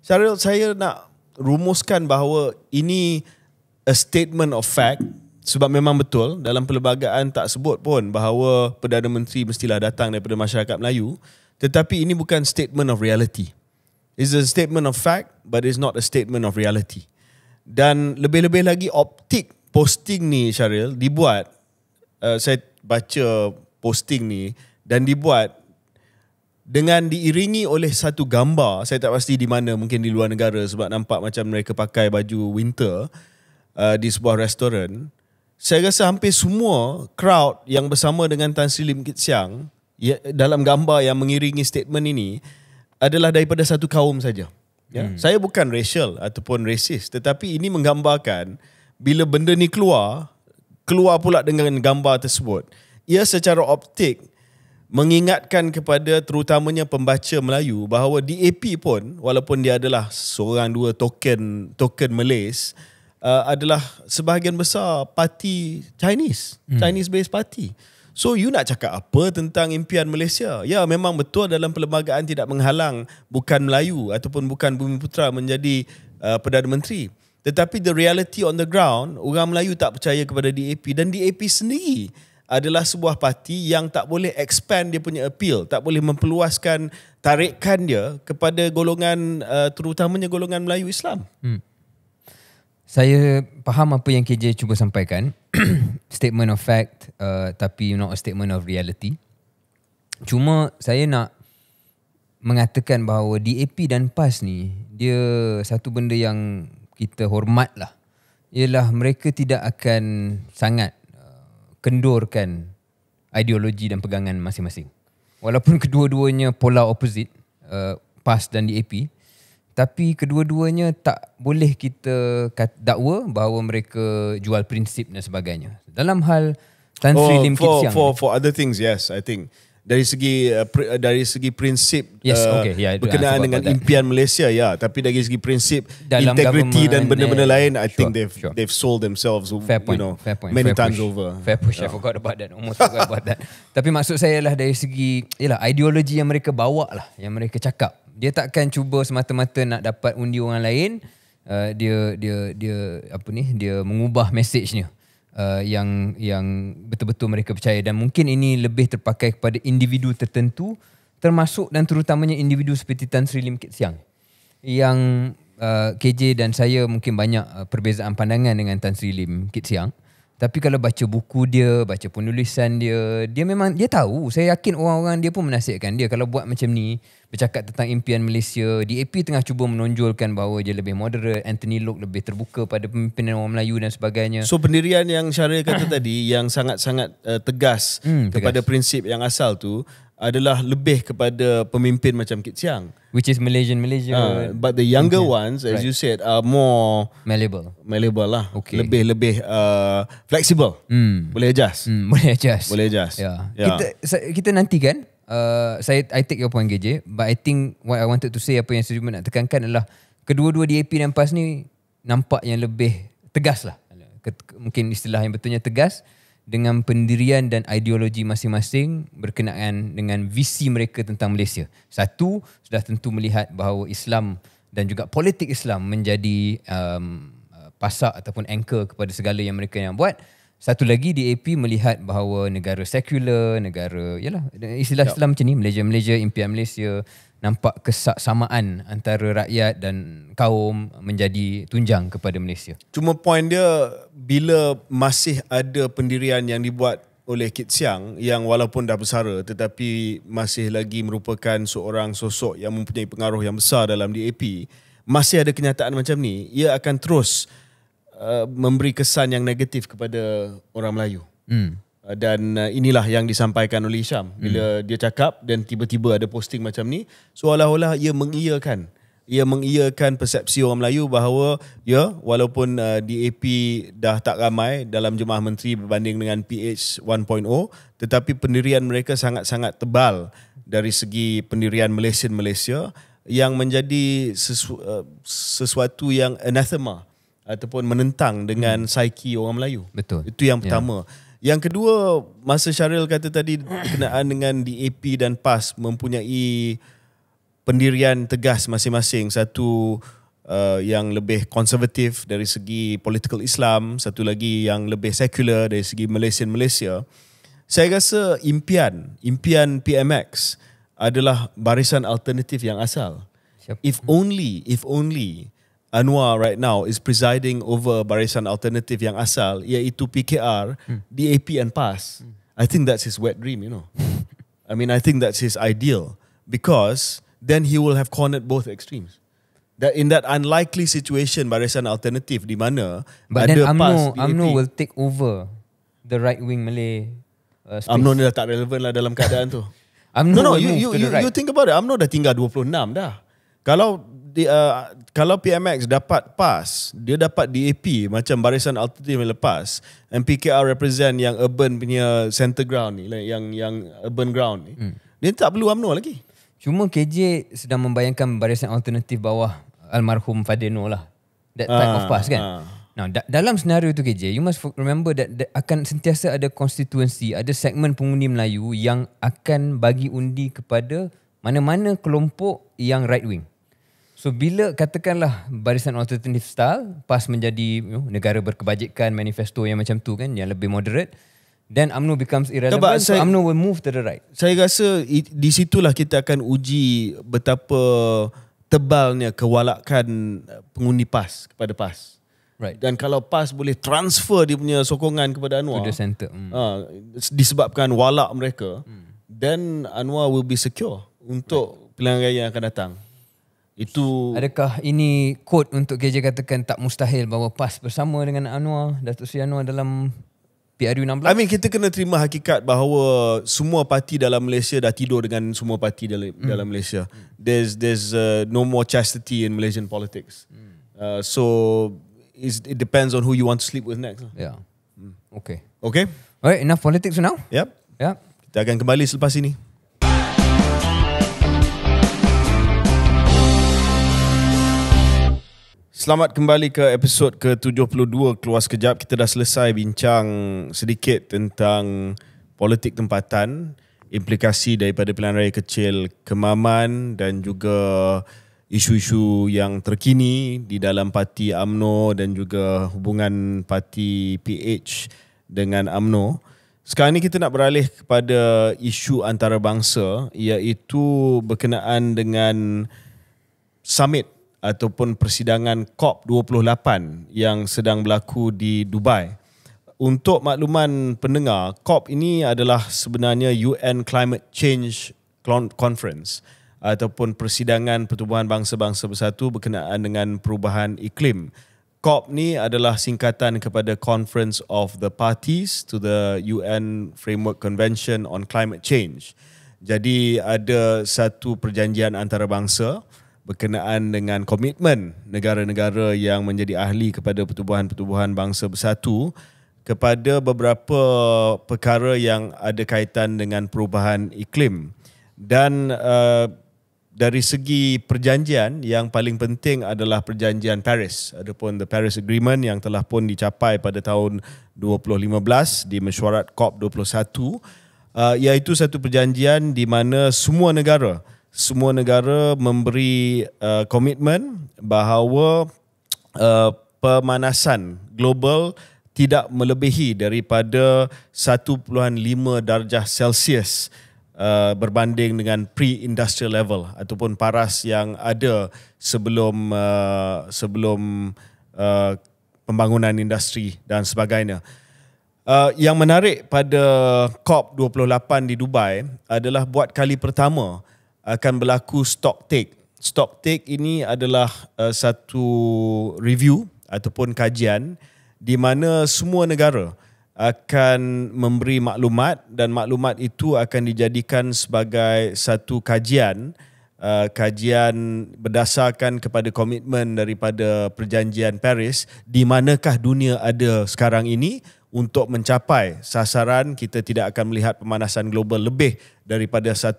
Syaril saya nak rumuskan bahawa ini a statement of fact sebab memang betul dalam perlembagaan tak sebut pun bahawa perdana menteri mestilah datang daripada masyarakat Melayu tetapi ini bukan statement of reality. It's a statement of fact but it's not a statement of reality. Dan lebih-lebih lagi optik posting ni Syaril dibuat uh, saya baca posting ni dan dibuat dengan diiringi oleh satu gambar saya tak pasti di mana mungkin di luar negara sebab nampak macam mereka pakai baju winter uh, di sebuah restoran saya rasa hampir semua crowd yang bersama dengan Tan Sri Lim Kit Siang ya, dalam gambar yang mengiringi statement ini adalah daripada satu kaum saja. Hmm. Ya? Hmm. Saya bukan racial ataupun racist tetapi ini menggambarkan bila benda ni keluar, keluar pula dengan gambar tersebut. Ia secara optik mengingatkan kepada terutamanya pembaca Melayu bahawa DAP pun walaupun dia adalah seorang dua token token Malays uh, adalah sebahagian besar parti Chinese, hmm. Chinese based parti. So you nak cakap apa tentang impian Malaysia? Ya memang betul dalam perlembagaan tidak menghalang bukan Melayu ataupun bukan Bumi Putra menjadi uh, Perdana Menteri. Tetapi the reality on the ground, orang Melayu tak percaya kepada DAP dan DAP sendiri adalah sebuah parti yang tak boleh expand dia punya appeal, tak boleh memperluaskan tarikan dia kepada
golongan uh, terutamanya golongan Melayu Islam. Hmm. Saya faham apa yang KJ cuba sampaikan. statement of fact uh, tapi not a statement of reality. Cuma saya nak mengatakan bahawa DAP dan PAS ni dia satu benda yang kita hormat lah. Ialah mereka tidak akan sangat uh, kendurkan ideologi dan pegangan masing-masing. Walaupun kedua-duanya pola opposite uh, PAS dan DAP tapi kedua-duanya tak boleh kita dakwa bahawa mereka jual prinsip dan sebagainya dalam hal Tan Sri oh, Lim Kit Siang for for other things
yes i think dari segi uh, uh dari segi prinsip yes, uh, okay. yeah, berkenaan dengan that. impian Malaysia ya yeah. tapi dari segi prinsip dalam integriti dan benda-benda eh, lain i sure, think they've sure. they've sold themselves you point, know point, many times push, over fair push i forgot about that almost forgot about
that tapi maksud saya lah dari segi ialah ideologi yang mereka bawa lah yang mereka cakap dia takkan cuba semata-mata nak dapat undi orang lain uh, dia dia dia apa ni dia mengubah message-nya uh, yang yang betul-betul mereka percaya dan mungkin ini lebih terpakai kepada individu tertentu termasuk dan terutamanya individu seperti Tan Sri Lim Kit Siang yang uh, KJ dan saya mungkin banyak uh, perbezaan pandangan dengan Tan Sri Lim Kit Siang uh, tapi kalau baca buku dia, baca penulisan dia, dia memang dia tahu. Saya yakin orang-orang dia pun menasihatkan dia kalau buat macam ni, bercakap tentang impian Malaysia, DAP tengah cuba menonjolkan bahawa dia lebih moderate, Anthony Locke lebih terbuka pada pemimpinan orang Melayu dan sebagainya. So
pendirian yang Syarif kata tadi yang sangat-sangat uh, tegas, hmm, tegas kepada prinsip yang asal tu, adalah lebih kepada pemimpin macam Kit Siang
which is Malaysian Malaysian uh, ah, but the younger okay. ones as right.
you said are more malleable malleable lah lebih-lebih uh, flexible mm. boleh adjust mm, boleh adjust boleh adjust yeah. Yeah.
kita kita nanti kan uh, saya I take your point KJ but I think what I wanted to say apa yang saya nak tekankan adalah kedua-dua DAP dan PAS ni nampak yang lebih tegas lah mungkin istilah yang betulnya tegas dengan pendirian dan ideologi masing-masing berkenaan dengan visi mereka tentang Malaysia. Satu, sudah tentu melihat bahawa Islam dan juga politik Islam menjadi um, uh, pasak ataupun anchor kepada segala yang mereka yang buat. Satu lagi DAP melihat bahawa negara sekular, negara yalah istilah ya. Islam yep. macam ni, Malaysia Malaysia, impian Malaysia, nampak kesaksamaan antara rakyat dan kaum menjadi tunjang kepada Malaysia.
Cuma poin dia bila masih ada pendirian yang dibuat oleh Kit Siang yang walaupun dah bersara tetapi masih lagi merupakan seorang sosok yang mempunyai pengaruh yang besar dalam DAP masih ada kenyataan macam ni ia akan terus uh, memberi kesan yang negatif kepada orang Melayu. Hmm. Uh, dan uh, inilah yang disampaikan oleh Isham hmm. bila hmm. dia cakap dan tiba-tiba ada posting macam ni seolah-olah ia mengiyakan ia mengiyakan persepsi orang Melayu bahawa ya walaupun uh, DAP dah tak ramai dalam jemaah menteri berbanding dengan PH 1.0 tetapi pendirian mereka sangat-sangat tebal dari segi pendirian malaysia Malaysia yang menjadi sesu- uh, sesuatu yang anathema ataupun menentang dengan hmm. psyche orang Melayu betul itu yang ya. pertama yeah. Yang kedua, masa Syaril kata tadi kenaan dengan DAP dan PAS mempunyai pendirian tegas masing-masing. Satu uh, yang lebih konservatif dari segi political Islam, satu lagi yang lebih secular dari segi Malaysian Malaysia. Saya rasa impian, impian PMX adalah barisan alternatif yang asal. If only, if only Anwar right now is presiding over barisan alternatif yang asal iaitu PKR, hmm. DAP and PAS. Hmm. I think that's his wet dream, you know. I mean, I think that's his ideal because then he will have cornered both extremes. That in that unlikely situation barisan alternatif di mana But ada PAS, AMNO, DAP, AMNO will
take over the right wing Malay uh, AMNO ni dah
tak relevan lah dalam keadaan tu. no, no, you, you, you, right. you think about it. AMNO dah tinggal 26 dah. Kalau di, uh, kalau PMX dapat pass, dia dapat DAP macam barisan alternatif yang lepas. MPKR represent yang urban punya center ground ni, yang yang
urban ground ni. Hmm. Dia tak perlu UMNO lagi. Cuma KJ sedang membayangkan barisan alternatif bawah almarhum Fadeno lah.
That type ah, of pass kan. Ah.
Now, da- dalam senario tu KJ, you must remember that, that akan sentiasa ada konstituensi, ada segmen pengundi Melayu yang akan bagi undi kepada mana-mana kelompok yang right wing. Hmm. So bila katakanlah barisan alternative style pas menjadi you know, negara berkebajikan manifesto yang macam tu kan yang lebih moderate then UMNO becomes irrelevant so saya, UMNO will move to the right.
Saya rasa di situlah kita akan uji betapa tebalnya kewalakan eh, pengundi PAS kepada PAS. Right. Dan kalau PAS boleh transfer dia punya sokongan kepada Anwar. To the center. Hmm. Uh, disebabkan walak mereka hmm. then Anwar will be secure untuk right. pilihan raya yang akan datang.
Itu Adakah ini quote untuk KJ katakan tak mustahil bahawa PAS bersama dengan Anwar, Datuk Seri Anwar dalam PRU 16? I
mean kita kena terima hakikat bahawa semua parti dalam Malaysia dah tidur dengan semua parti dalam mm. dalam Malaysia. Mm. There's there's uh, no more chastity in Malaysian politics. Mm. Uh, so it depends on who you want to sleep with
next. Lah. Yeah. Mm. Okay. Okay. Alright, enough politics for now. Yep. Yep.
Kita akan kembali selepas ini. Selamat kembali ke episod ke-72 Keluar Sekejap. Kita dah selesai bincang sedikit tentang politik tempatan, implikasi daripada pilihan raya kecil Kemaman dan juga isu-isu yang terkini di dalam parti AMNO dan juga hubungan parti PH dengan AMNO. Sekarang ini kita nak beralih kepada isu antarabangsa iaitu berkenaan dengan summit ataupun persidangan COP28 yang sedang berlaku di Dubai. Untuk makluman pendengar, COP ini adalah sebenarnya UN Climate Change Conference ataupun persidangan pertubuhan bangsa-bangsa bersatu berkenaan dengan perubahan iklim. COP ni adalah singkatan kepada Conference of the Parties to the UN Framework Convention on Climate Change. Jadi ada satu perjanjian antarabangsa bangsa berkenaan dengan komitmen negara-negara yang menjadi ahli kepada pertubuhan-pertubuhan bangsa bersatu kepada beberapa perkara yang ada kaitan dengan perubahan iklim. Dan uh, dari segi perjanjian yang paling penting adalah perjanjian Paris ataupun the Paris Agreement yang telah pun dicapai pada tahun 2015 di mesyuarat COP21 uh, iaitu satu perjanjian di mana semua negara semua negara memberi uh, komitmen uh, bahawa uh, pemanasan global tidak melebihi daripada 1.5 darjah Celsius uh, berbanding dengan pre-industrial level ataupun paras yang ada sebelum uh, sebelum uh, pembangunan industri dan sebagainya. Uh, yang menarik pada COP 28 di Dubai adalah buat kali pertama akan berlaku stock take. Stock take ini adalah uh, satu review ataupun kajian di mana semua negara akan memberi maklumat dan maklumat itu akan dijadikan sebagai satu kajian uh, kajian berdasarkan kepada komitmen daripada perjanjian Paris di manakah dunia ada sekarang ini untuk mencapai sasaran kita tidak akan melihat pemanasan global lebih daripada 1.5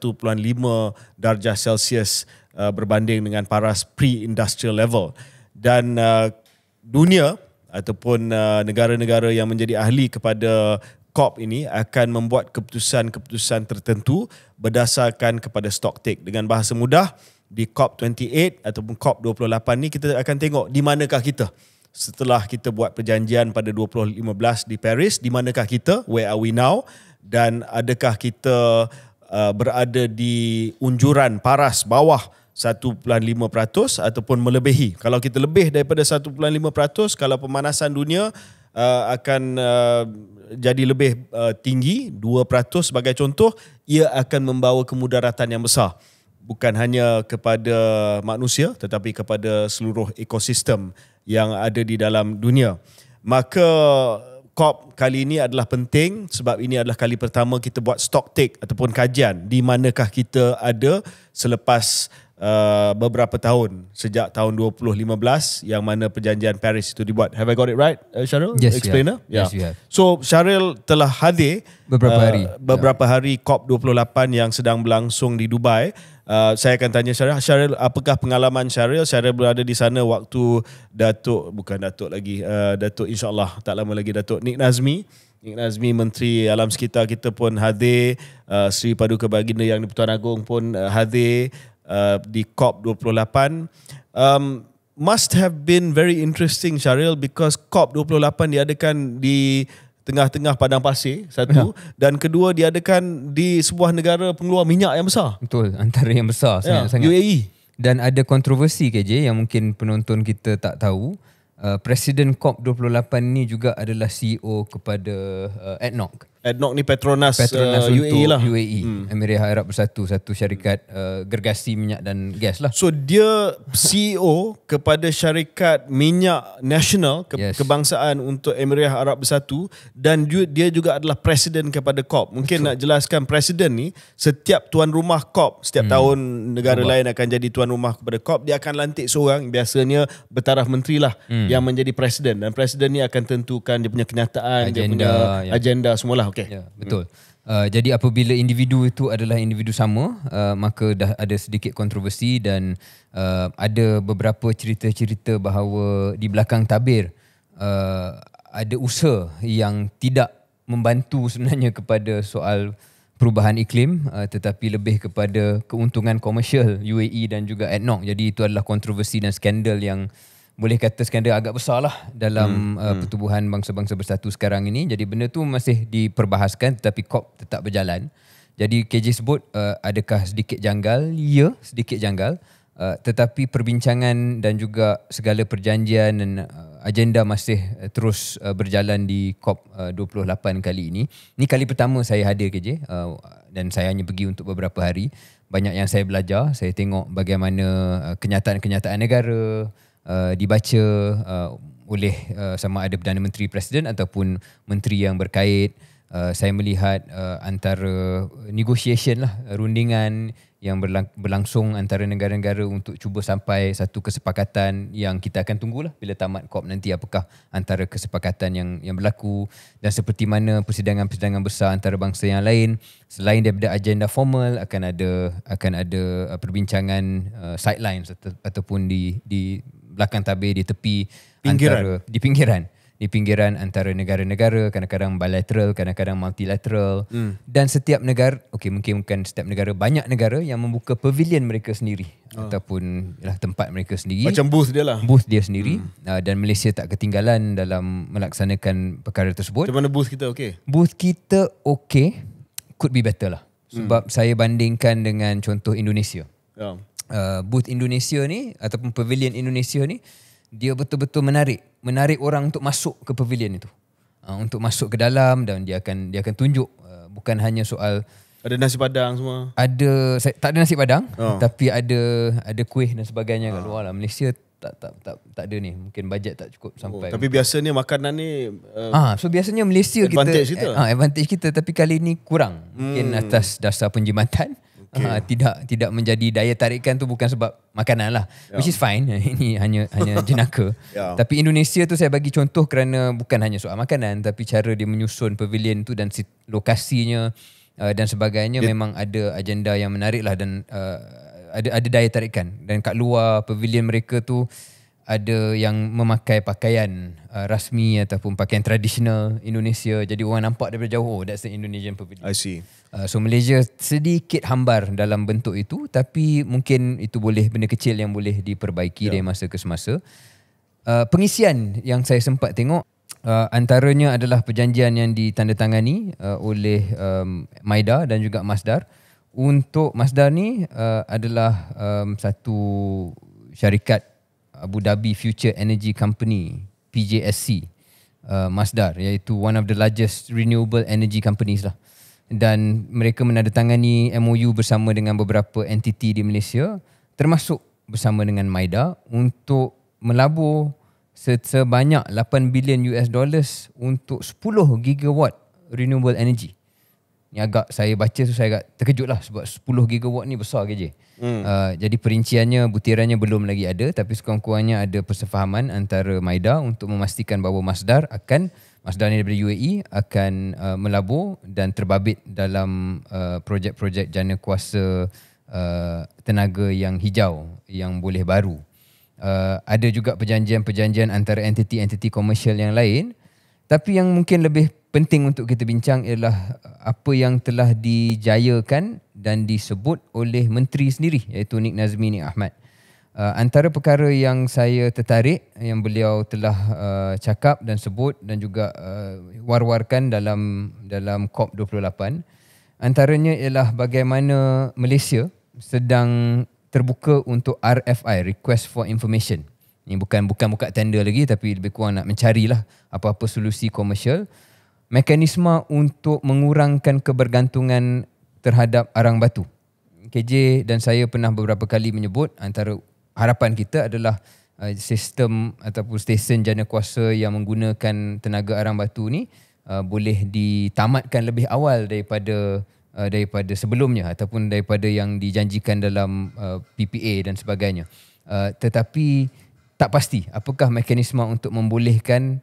darjah Celsius uh, berbanding dengan paras pre-industrial level dan uh, dunia ataupun uh, negara-negara yang menjadi ahli kepada COP ini akan membuat keputusan-keputusan tertentu berdasarkan kepada stock take dengan bahasa mudah di COP 28 ataupun COP 28 ni kita akan tengok di manakah kita setelah kita buat perjanjian pada 2015 di Paris di manakah kita where are we now dan adakah kita uh, berada di unjuran paras bawah 1.5% ataupun melebihi kalau kita lebih daripada 1.5% kalau pemanasan dunia uh, akan uh, jadi lebih uh, tinggi 2% sebagai contoh ia akan membawa kemudaratan yang besar bukan hanya kepada manusia tetapi kepada seluruh ekosistem yang ada di dalam dunia. Maka COP kali ini adalah penting sebab ini adalah kali pertama kita buat stock take ataupun kajian di manakah kita ada selepas uh, beberapa tahun sejak tahun 2015 yang mana perjanjian Paris itu dibuat. Have I got it right, uh, Sharil? Yes, Explainer? You Yeah. Yes, you have. So, Sharil telah hadir beberapa uh, hari. Beberapa yeah. hari COP 28 yang sedang berlangsung di Dubai. Uh, saya akan tanya Sharil. Ah, Sharil, apakah pengalaman Sharil? Sharil berada di sana waktu Datuk, bukan Datuk lagi, uh, Datuk insyaAllah tak lama lagi Datuk Nik Nazmi. Nik Nazmi Menteri Alam Sekitar kita pun hadir, uh, Sri Paduka Baginda Yang di Pertuan Agong pun uh, hadir. Uh, di COP28. Um, must have been very interesting Syaril because COP28 diadakan di tengah-tengah padang pasir satu ya. dan kedua diadakan di sebuah
negara pengeluar minyak yang besar. Betul, antara yang besar ya. sangat-sangat. UAE. Dan ada kontroversi KJ yang mungkin penonton kita tak tahu. Uh, Presiden COP28 ni juga adalah CEO kepada uh, ADNOC. Adnoc ni Petronas, Petronas uh, UAE lah. UAE, hmm. Emirah Arab Bersatu, satu syarikat uh, gergasi minyak dan gas
lah. So dia CEO kepada syarikat minyak nasional ke- yes. kebangsaan untuk Emirah Arab Bersatu dan dia, dia juga adalah presiden kepada COP. Mungkin Betul. nak jelaskan presiden ni, setiap tuan rumah COP, setiap hmm. tahun negara Umat. lain akan jadi tuan rumah kepada COP, dia akan lantik seorang, biasanya bertaraf menteri lah hmm. yang menjadi presiden. Dan presiden ni akan tentukan dia punya
kenyataan, agenda, dia punya ya. agenda semua lah. Okay. Ya, betul. Uh, jadi apabila individu itu adalah individu sama, uh, maka dah ada sedikit kontroversi dan uh, ada beberapa cerita-cerita bahawa di belakang tabir uh, ada usaha yang tidak membantu sebenarnya kepada soal perubahan iklim uh, tetapi lebih kepada keuntungan komersial UAE dan juga ADNOC. Jadi itu adalah kontroversi dan skandal yang uh, boleh kata skandal agak besar lah dalam hmm, uh, hmm. pertubuhan bangsa-bangsa bersatu sekarang ini. Jadi benda tu masih diperbahaskan tetapi COP tetap berjalan. Jadi KJ sebut uh, adakah sedikit janggal? Ya, sedikit janggal. Uh, tetapi perbincangan dan juga segala perjanjian dan uh, agenda masih uh, terus uh, berjalan di COP uh, 28 kali ini. Ini kali pertama saya hadir KJ uh, dan saya hanya pergi untuk beberapa hari. Banyak yang saya belajar, saya tengok bagaimana uh, kenyataan-kenyataan negara, Uh, dibaca uh, oleh uh, sama ada Perdana Menteri Presiden ataupun menteri yang berkait uh, saya melihat uh, antara negotiation lah rundingan yang berlang- berlangsung antara negara-negara untuk cuba sampai satu kesepakatan yang kita akan tunggulah bila tamat COP nanti apakah antara kesepakatan yang yang berlaku dan seperti mana persidangan-persidangan besar antara bangsa yang lain selain daripada agenda formal akan ada akan ada uh, perbincangan uh, sidelines atau, ataupun di di belakang tabir di tepi pinggiran. antara di pinggiran di pinggiran antara negara-negara kadang-kadang bilateral kadang-kadang multilateral hmm. dan setiap negara okey mungkin bukan setiap negara banyak negara yang membuka pavilion mereka sendiri oh. ataupun ialah tempat mereka sendiri macam booth dia lah booth dia sendiri hmm. Ah, dan Malaysia tak ketinggalan dalam melaksanakan perkara tersebut macam mana booth kita okey booth kita okey could be better lah hmm. sebab hmm. saya bandingkan dengan contoh Indonesia oh. Uh, booth Indonesia ni ataupun pavilion Indonesia ni dia betul-betul menarik menarik orang untuk masuk ke pavilion itu uh, untuk masuk ke dalam dan dia akan dia akan tunjuk uh, bukan hanya soal ada nasi
padang semua
ada saya, tak ada nasi padang oh. tapi ada ada kuih dan sebagainya oh. kat luar lah Malaysia tak tak tak tak ada ni mungkin bajet tak cukup oh, sampai oh, tapi biasanya makanan ni uh, ah so biasanya Malaysia advantage kita, kita. Ah, advantage kita tapi kali ni kurang mungkin hmm. atas dasar penjimatan okay. ha, ah, tidak tidak menjadi daya tarikan tu bukan sebab makanan lah yeah. which is fine ini hanya hanya jenaka yeah. tapi Indonesia tu saya bagi contoh kerana bukan hanya soal makanan tapi cara dia menyusun pavilion tu dan lokasinya uh, dan sebagainya yeah. memang ada agenda yang menarik lah dan uh, ada ada daya tarikan dan kat luar pavilion mereka tu uh, ada yang memakai pakaian uh, rasmi ataupun pakaian tradisional Indonesia jadi orang nampak daripada jauh oh, that's the Indonesian pavilion I see uh, so Malaysia sedikit hambar dalam bentuk itu tapi mungkin itu boleh benda kecil yang boleh diperbaiki yeah. dari masa ke semasa uh, pengisian yang saya sempat tengok Uh, antaranya adalah perjanjian yang ditandatangani uh, oleh um, Maida dan juga Masdar. Untuk Masdar ni uh, adalah um, satu syarikat Abu Dhabi Future Energy Company PJSC uh, Masdar iaitu one of the largest renewable energy companies lah dan mereka menandatangani MOU bersama dengan beberapa entiti di Malaysia termasuk bersama dengan Maida untuk melabur sebanyak 8 bilion US dollars untuk 10 gigawatt renewable energy Ni agak saya baca tu saya agak terkejut lah sebab 10 gigawatt ni besar KJ. Hmm. Uh, jadi perinciannya, butirannya belum lagi ada tapi sekurang-kurangnya ada persefahaman antara Maida untuk memastikan bahawa Masdar akan Masdar ni daripada UAE akan uh, melabur dan terbabit dalam uh, projek-projek jana kuasa uh, tenaga yang hijau yang boleh baru. Uh, ada juga perjanjian-perjanjian antara entiti-entiti komersial yang lain tapi yang mungkin lebih penting untuk kita bincang ialah uh, apa yang telah dijayakan dan disebut oleh menteri sendiri iaitu Nik Nazmi Nik Ahmad. Uh, antara perkara yang saya tertarik yang beliau telah uh, cakap dan sebut dan juga uh, war-warkan dalam dalam COP 28 antaranya ialah bagaimana Malaysia sedang terbuka untuk RFI request for information. Ini bukan bukan buka tender lagi tapi lebih kurang nak mencarilah apa-apa solusi komersial mekanisme untuk mengurangkan kebergantungan terhadap arang batu. KJ dan saya pernah beberapa kali menyebut antara harapan kita adalah uh, sistem ataupun stesen jana kuasa yang menggunakan tenaga arang batu ni uh, boleh ditamatkan lebih awal daripada uh, daripada sebelumnya ataupun daripada yang dijanjikan dalam PPA dan sebagainya. Tetapi tak pasti apakah mekanisme untuk membolehkan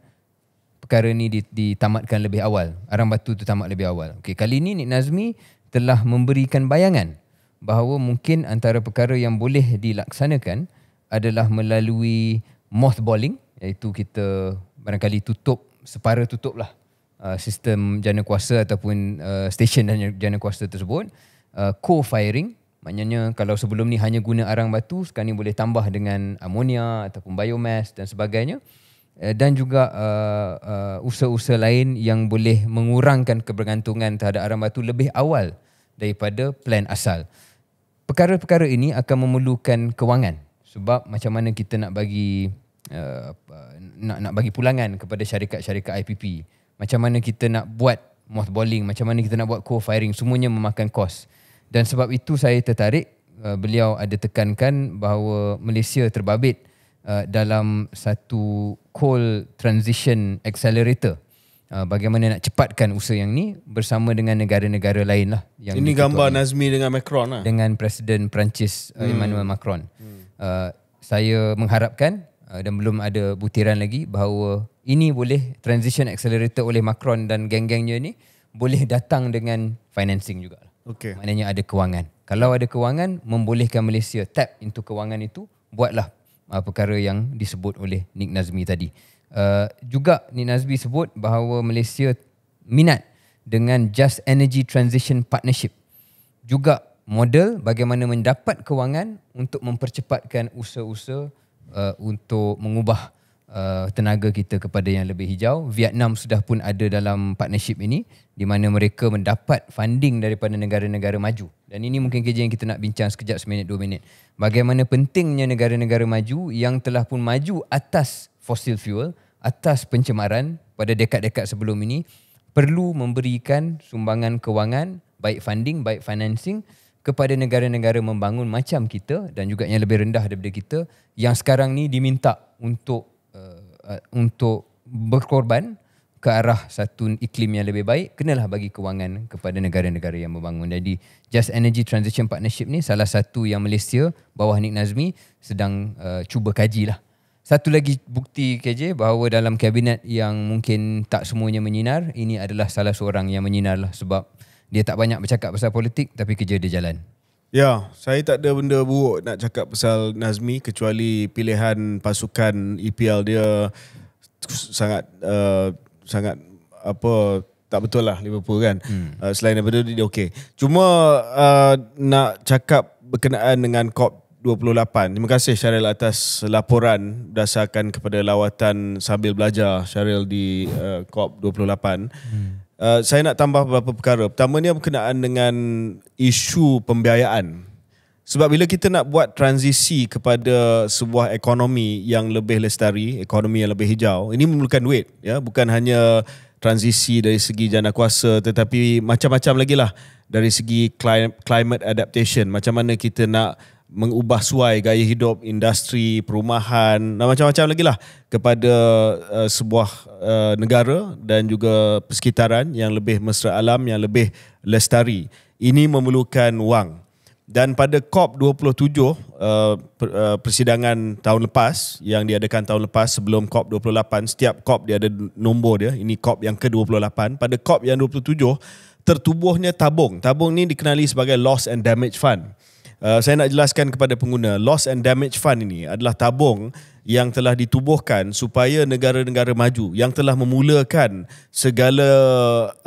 perkara ni ditamatkan lebih awal. Arang batu tu tamat lebih awal. Okey, kali ni Nik Nazmi telah memberikan bayangan bahawa mungkin antara perkara yang boleh dilaksanakan adalah melalui mothballing iaitu kita barangkali tutup separa tutuplah lah sistem jana kuasa ataupun uh, stesen jana kuasa tersebut uh, co-firing maknanya kalau sebelum ni hanya guna arang batu sekarang ni boleh tambah dengan amonia ataupun biomass dan sebagainya Eh, dan juga uh, uh, usaha-usaha lain yang boleh mengurangkan kebergantungan terhadap arang batu lebih awal daripada plan asal. Perkara-perkara ini akan memerlukan kewangan sebab macam mana kita nak bagi uh, nak nak bagi pulangan kepada syarikat-syarikat IPP. Macam mana kita nak buat mothballing, macam mana kita nak buat co-firing, semuanya memakan kos. Dan sebab itu saya tertarik uh, beliau ada tekankan bahawa Malaysia terbabit Uh, dalam satu coal transition accelerator uh, bagaimana nak cepatkan usaha yang ni bersama dengan negara-negara lain lah yang ini gambar ini. Nazmi dengan Macron lah dengan Presiden Perancis uh, hmm. Emmanuel Macron hmm. uh, saya mengharapkan uh, dan belum ada butiran lagi bahawa ini boleh transition accelerator oleh Macron dan geng-gengnya ni boleh datang dengan financing juga lah. okay. maknanya ada kewangan kalau ada kewangan membolehkan Malaysia tap into kewangan itu buatlah uh, perkara yang disebut oleh Nik Nazmi tadi. Uh, juga Nik Nazmi sebut bahawa Malaysia minat dengan Just Energy Transition Partnership. Juga model bagaimana mendapat kewangan untuk mempercepatkan usaha-usaha uh, untuk mengubah uh, tenaga kita kepada yang lebih hijau. Vietnam sudah pun ada dalam partnership ini di mana mereka mendapat funding daripada negara-negara maju. Dan ini mungkin kerja yang kita nak bincang sekejap seminit dua minit. Bagaimana pentingnya negara-negara maju yang telah pun maju atas fossil fuel, atas pencemaran pada dekad-dekad sebelum ini perlu memberikan sumbangan kewangan baik funding, baik financing kepada negara-negara membangun macam kita dan juga yang lebih rendah daripada kita yang sekarang ni diminta untuk uh, untuk berkorban ke arah satu iklim yang lebih baik kenalah bagi kewangan kepada negara-negara yang membangun. Jadi Just Energy Transition Partnership ni salah satu yang Malaysia bawah Nik Nazmi sedang uh, cuba lah. Satu lagi bukti KJ bahawa dalam kabinet yang mungkin tak semuanya menyinar, ini adalah salah seorang yang menyinar lah sebab dia tak banyak bercakap pasal politik tapi kerja dia jalan.
Ya, saya tak ada benda buruk nak cakap pasal Nazmi kecuali pilihan pasukan EPL dia sangat uh, sangat apa tak betul lah Liverpool kan. Hmm. Uh, selain daripada dia okey. Cuma uh, nak cakap berkenaan dengan COP 28. Terima kasih Syaril atas laporan berdasarkan kepada lawatan sambil belajar Syaril di uh, COP 28. Hmm. Uh, saya nak tambah beberapa perkara. Pertamanya berkenaan dengan isu pembiayaan. Sebab bila kita nak buat transisi kepada sebuah ekonomi yang lebih lestari, ekonomi yang lebih hijau, ini memerlukan duit. Ya? Bukan hanya transisi dari segi jana kuasa tetapi macam-macam lagi lah dari segi climate adaptation. Macam mana kita nak mengubah suai gaya hidup industri perumahan dan macam-macam lagi lah kepada uh, sebuah uh, negara dan juga persekitaran yang lebih mesra alam yang lebih lestari ini memerlukan wang dan pada COP 27 uh, eh, persidangan tahun lepas yang diadakan tahun lepas sebelum COP 28 setiap COP dia ada nombor dia ini COP yang ke-28 pada COP yang 27 tertubuhnya tabung tabung ni dikenali sebagai loss and damage fund Uh, saya nak jelaskan kepada pengguna loss and damage fund ini adalah tabung yang telah ditubuhkan supaya negara-negara maju yang telah memulakan segala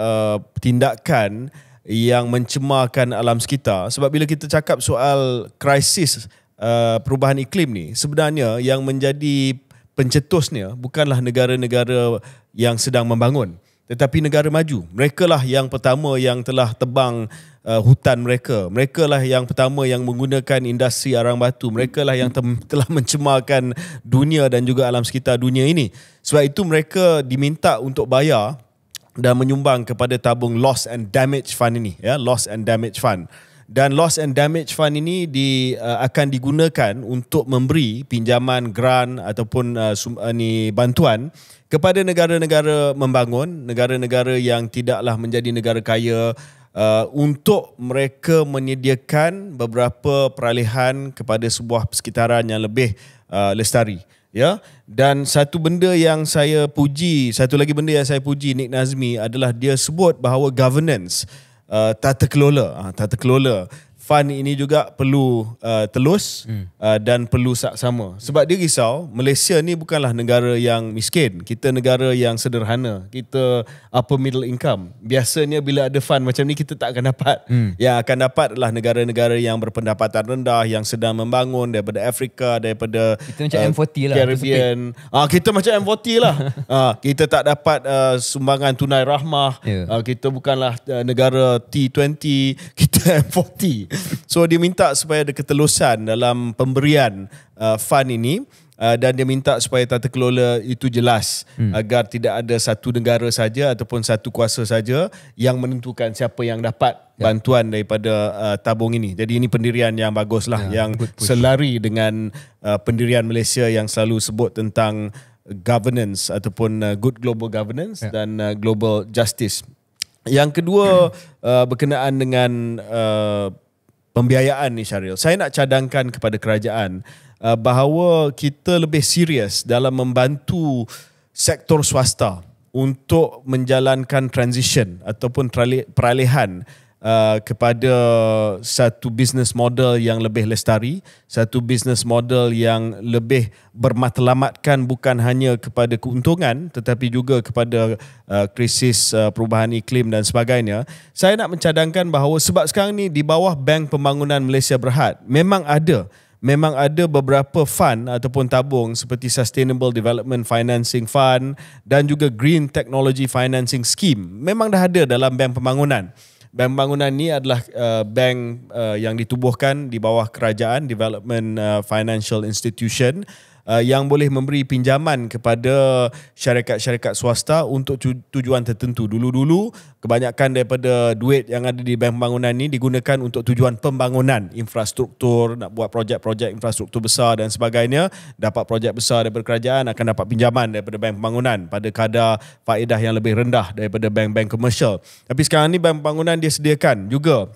uh, tindakan yang mencemarkan alam sekitar sebab bila kita cakap soal krisis uh, perubahan iklim ni sebenarnya yang menjadi pencetusnya bukanlah negara-negara yang sedang membangun tetapi negara maju. Mereka lah yang pertama yang telah tebang uh, hutan mereka. Mereka lah yang pertama yang menggunakan industri arang batu. Mereka lah yang telah mencemarkan dunia dan juga alam sekitar dunia ini. Sebab itu mereka diminta untuk bayar dan menyumbang kepada tabung loss and damage fund ini ya loss and damage fund dan loss and damage fund ini di, uh, akan digunakan untuk memberi pinjaman grant ataupun uh, sum, uh, ni bantuan kepada negara-negara membangun negara-negara yang tidaklah menjadi negara kaya uh, untuk mereka menyediakan beberapa peralihan kepada sebuah persekitaran yang lebih uh, lestari ya dan satu benda yang saya puji satu lagi benda yang saya puji Nik Nazmi adalah dia sebut bahawa governance uh, uh, tata kelola, uh, tata kelola fund ini juga perlu uh, telus hmm. uh, dan perlu saksama. Sebab dia risau, Malaysia ni bukanlah negara yang miskin. Kita negara yang sederhana. Kita upper middle income. Biasanya bila ada fund macam ni, kita tak akan dapat. Hmm. Yang akan dapat adalah negara-negara yang berpendapatan rendah, yang sedang membangun daripada Afrika, daripada
kita uh, M40 lah, Caribbean.
Ah, kita macam M40 lah. ah, kita tak dapat uh, sumbangan tunai rahmah. Yeah. Ah, kita bukanlah uh, negara T20. Kita 40. So dia minta supaya ada ketelusan dalam pemberian uh, fund ini uh, dan dia minta supaya tata kelola itu jelas hmm. agar tidak ada satu negara saja ataupun satu kuasa saja yang menentukan siapa yang dapat ya. bantuan daripada uh, tabung ini. Jadi ini pendirian yang baguslah ya, yang selari dengan uh, pendirian Malaysia yang selalu sebut tentang governance ataupun uh, good global governance ya. dan uh, global justice yang kedua hmm. uh, berkenaan dengan uh, pembiayaan ni Syaril. Saya nak cadangkan kepada kerajaan uh, bahawa kita lebih serius dalam membantu sektor swasta untuk menjalankan transition ataupun peralihan uh, kepada satu business model yang lebih lestari, satu business model yang lebih bermatlamatkan bukan hanya kepada keuntungan tetapi juga kepada uh, krisis uh, perubahan iklim dan sebagainya. Saya nak mencadangkan bahawa sebab sekarang ni di bawah Bank Pembangunan Malaysia Berhad memang ada memang ada beberapa fund ataupun tabung seperti Sustainable Development Financing Fund dan juga Green Technology Financing Scheme memang dah ada dalam bank pembangunan bank bangunan ni adalah uh, bank uh, yang ditubuhkan di bawah kerajaan Development uh, Financial Institution uh, uh, yang boleh memberi pinjaman kepada syarikat-syarikat swasta untuk tujuan tertentu. Dulu-dulu kebanyakan daripada duit yang ada di bank pembangunan ini digunakan untuk tujuan pembangunan infrastruktur, nak buat projek-projek infrastruktur besar dan sebagainya. Dapat projek besar daripada kerajaan akan dapat pinjaman daripada bank pembangunan pada kadar faedah yang lebih rendah daripada bank-bank komersial. Tapi sekarang ini bank pembangunan dia sediakan juga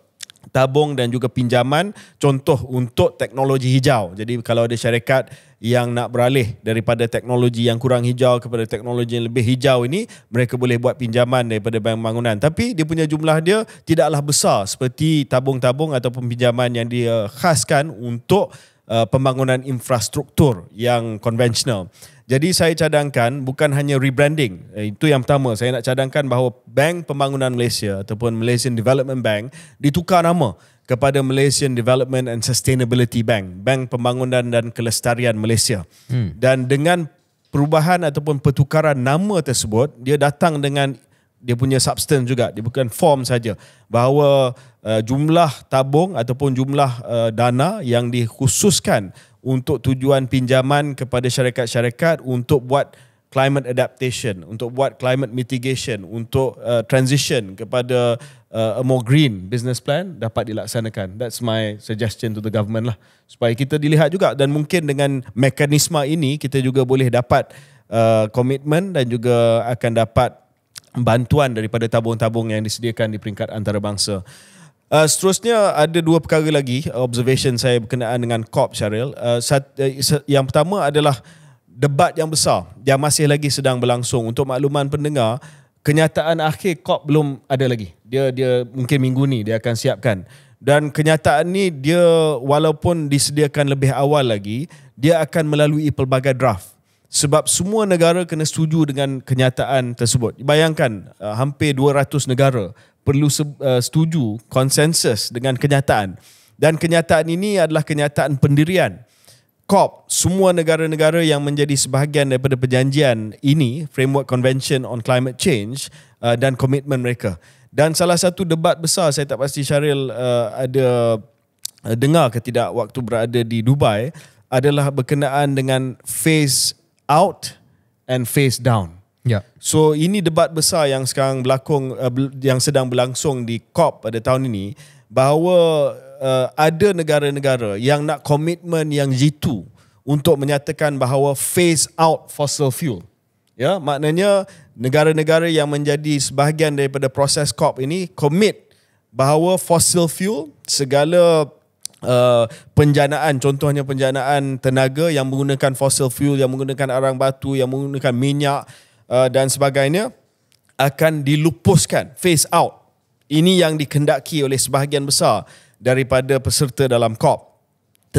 tabung dan juga pinjaman contoh untuk teknologi hijau. Jadi kalau ada syarikat yang nak beralih daripada teknologi yang kurang hijau kepada teknologi yang lebih hijau ini mereka boleh buat pinjaman daripada bank bangunan tapi dia punya jumlah dia tidaklah besar seperti tabung-tabung ataupun pinjaman yang dia khaskan untuk Uh, pembangunan infrastruktur yang konvensional. Jadi saya cadangkan bukan hanya rebranding. Eh, itu yang pertama. Saya nak cadangkan bahawa Bank Pembangunan Malaysia ataupun Malaysian Development Bank ditukar nama kepada Malaysian Development and Sustainability Bank, Bank Pembangunan dan Kelestarian Malaysia. Hmm. Dan dengan perubahan ataupun pertukaran nama tersebut, dia datang dengan dia punya substance juga dia bukan form saja bahawa uh, jumlah tabung ataupun jumlah uh, dana yang dikhususkan untuk tujuan pinjaman kepada syarikat-syarikat untuk buat climate adaptation untuk buat climate mitigation untuk uh, transition kepada uh, a more green business plan dapat dilaksanakan that's my suggestion to the government lah supaya kita dilihat juga dan mungkin dengan mekanisme ini kita juga boleh dapat komitmen uh, dan juga akan dapat bantuan daripada tabung-tabung yang disediakan di peringkat antarabangsa. Uh, seterusnya ada dua perkara lagi observation saya berkenaan dengan COP Syaril. Uh, eh, yang pertama adalah debat yang besar yang masih lagi sedang berlangsung. Untuk makluman pendengar, kenyataan akhir COP belum ada lagi. Dia dia mungkin minggu ni dia akan siapkan. Dan kenyataan ni dia walaupun disediakan lebih awal lagi, dia akan melalui pelbagai draft sebab semua negara kena setuju dengan kenyataan tersebut. Bayangkan uh, hampir 200 negara perlu se- uh, setuju konsensus dengan kenyataan dan kenyataan ini adalah kenyataan pendirian COP semua negara-negara yang menjadi sebahagian daripada perjanjian ini Framework Convention on Climate Change uh, dan komitmen mereka dan salah satu debat besar saya tak pasti Syaril uh, ada uh, dengar ke tidak waktu berada di Dubai adalah berkenaan dengan phase out and face down. Yeah. So ini debat besar yang sekarang berlakon eh, yang sedang berlangsung di COP pada tahun ini bahawa uh, ada negara-negara yang nak komitmen yang jitu untuk menyatakan bahawa phase out fossil fuel. Ya, maknanya negara-negara yang menjadi sebahagian daripada proses COP ini komit bahawa fossil fuel segala Uh, penjanaan contohnya penjanaan tenaga yang menggunakan fossil fuel yang menggunakan arang batu yang menggunakan minyak uh, dan sebagainya akan dilupuskan phase out ini yang dikendaki oleh sebahagian besar daripada peserta dalam COP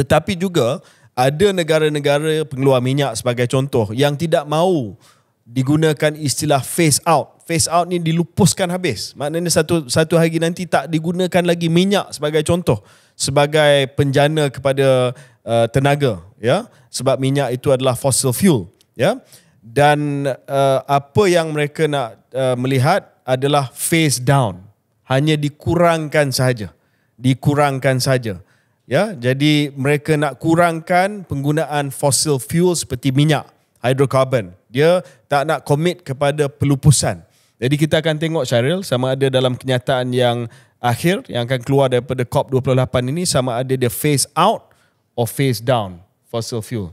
tetapi juga ada negara-negara pengeluar minyak sebagai contoh yang tidak mahu digunakan istilah phase out. Phase out ni dilupuskan habis. Maknanya satu satu hari nanti tak digunakan lagi minyak sebagai contoh sebagai penjana kepada uh, tenaga ya sebab minyak itu adalah fossil fuel ya dan uh, apa yang mereka nak uh, melihat adalah phase down hanya dikurangkan saja dikurangkan saja ya jadi mereka nak kurangkan penggunaan fossil fuel seperti minyak hydrocarbon dia tak nak komit kepada pelupusan jadi kita akan tengok Syaril sama ada dalam kenyataan yang akhir yang akan keluar daripada COP28 ini sama ada dia phase out or phase down fossil fuel.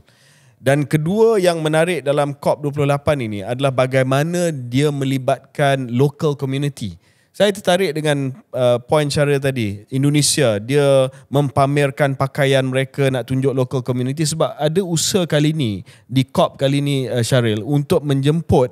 Dan kedua yang menarik dalam COP28 ini adalah bagaimana dia melibatkan local community. Saya tertarik dengan uh, poin Syaril tadi. Indonesia, dia mempamerkan pakaian mereka nak tunjuk local community sebab ada usaha kali ini, di COP kali ini uh, Syaril, untuk menjemput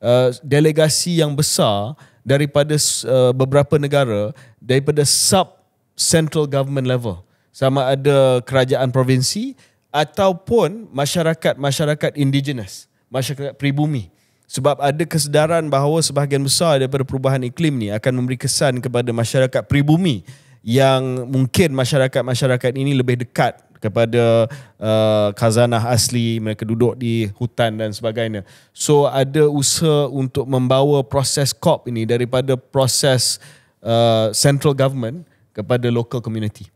uh, delegasi yang besar daripada uh, beberapa negara daripada sub central government level sama ada kerajaan provinsi ataupun masyarakat-masyarakat indigenous masyarakat pribumi sebab ada kesedaran bahawa sebahagian besar daripada perubahan iklim ni akan memberi kesan kepada masyarakat pribumi yang mungkin masyarakat-masyarakat ini lebih dekat kepada uh, khazanah asli mereka duduk di hutan dan sebagainya. So ada usaha untuk membawa proses COP ini daripada proses uh, uh, central government kepada local community?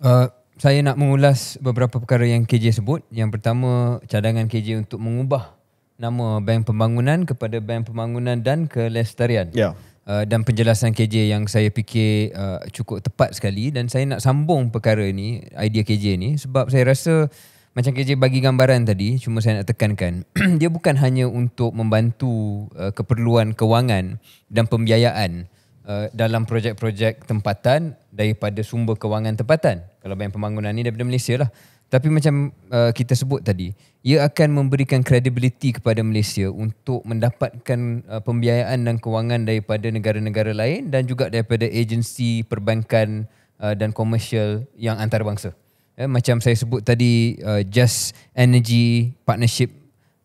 Uh, saya nak mengulas beberapa perkara yang KJ sebut. Yang pertama, cadangan KJ untuk mengubah nama Bank Pembangunan kepada Bank Pembangunan dan Kelestarian. Ya. Yeah. Uh, dan penjelasan KJ yang saya fikir uh, cukup tepat sekali dan saya nak sambung perkara ini, idea KJ ini sebab saya rasa macam KJ bagi gambaran tadi, cuma saya nak tekankan dia bukan hanya untuk membantu uh, keperluan kewangan dan pembiayaan Eh, dalam projek-projek tempatan daripada sumber kewangan tempatan. Kalau bank pembangunan ni daripada Malaysia lah. Tapi macam uh, kita sebut tadi, ia akan memberikan kredibiliti kepada Malaysia untuk mendapatkan uh, pembiayaan dan kewangan daripada negara-negara lain dan juga daripada agensi perbankan uh, dan komersial yang antarabangsa. Ya, macam saya sebut tadi, uh, Just Energy Partnership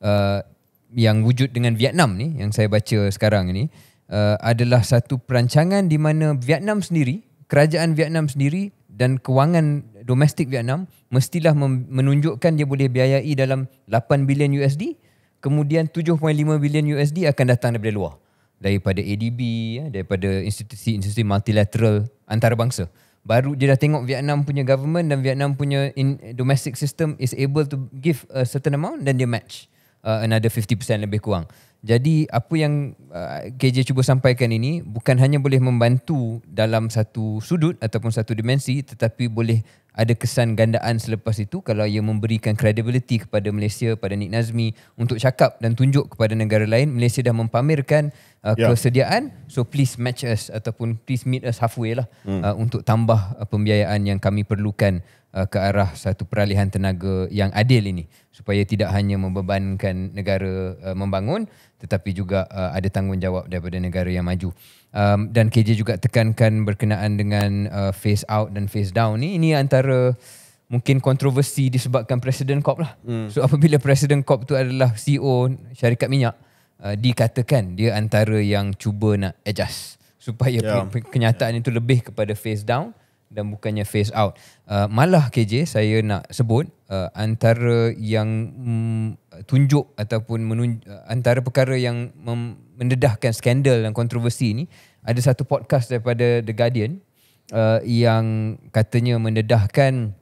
uh, yang wujud dengan Vietnam ni, yang saya baca sekarang ni, Uh, adalah satu perancangan di mana Vietnam sendiri, kerajaan Vietnam sendiri dan kewangan domestik Vietnam mestilah menunjukkan dia boleh biayai dalam 8 bilion USD kemudian 7.5 bilion USD akan datang daripada luar daripada ADB ya, daripada institusi-institusi multilateral antarabangsa baru dia dah tengok Vietnam punya government dan Vietnam punya in- domestic system is able to give a certain amount dan dia match uh, another 50% lebih kurang jadi apa yang uh, KJ cuba sampaikan ini bukan hanya boleh membantu dalam satu sudut ataupun satu dimensi tetapi boleh ada kesan gandaan selepas itu kalau ia memberikan credibility kepada Malaysia pada Nik Nazmi untuk cakap dan tunjuk kepada negara lain Malaysia dah mempamerkan uh, yeah. kesediaan so please match us ataupun please meet us halfway lah hmm. uh, untuk tambah uh, pembiayaan yang kami perlukan uh, ke arah satu peralihan tenaga yang adil ini supaya tidak hanya membebankan negara uh, membangun tetapi juga uh, ada tanggungjawab daripada negara yang maju. Um, dan KJ juga tekankan berkenaan dengan uh, face out dan face down ni. Ini antara mungkin kontroversi disebabkan Presiden COP lah. Hmm. So apabila Presiden COP tu adalah CEO syarikat minyak, uh, dikatakan dia antara yang cuba nak adjust supaya yeah. Ya. kenyataan itu lebih kepada face down. Uh, dan bukannya face out. Uh, malah KJ saya nak sebut uh, antara yang mm, tunjuk ataupun menunj- uh, antara perkara yang mem- mendedahkan skandal dan kontroversi ini ada satu podcast daripada The Guardian uh, yang katanya mendedahkan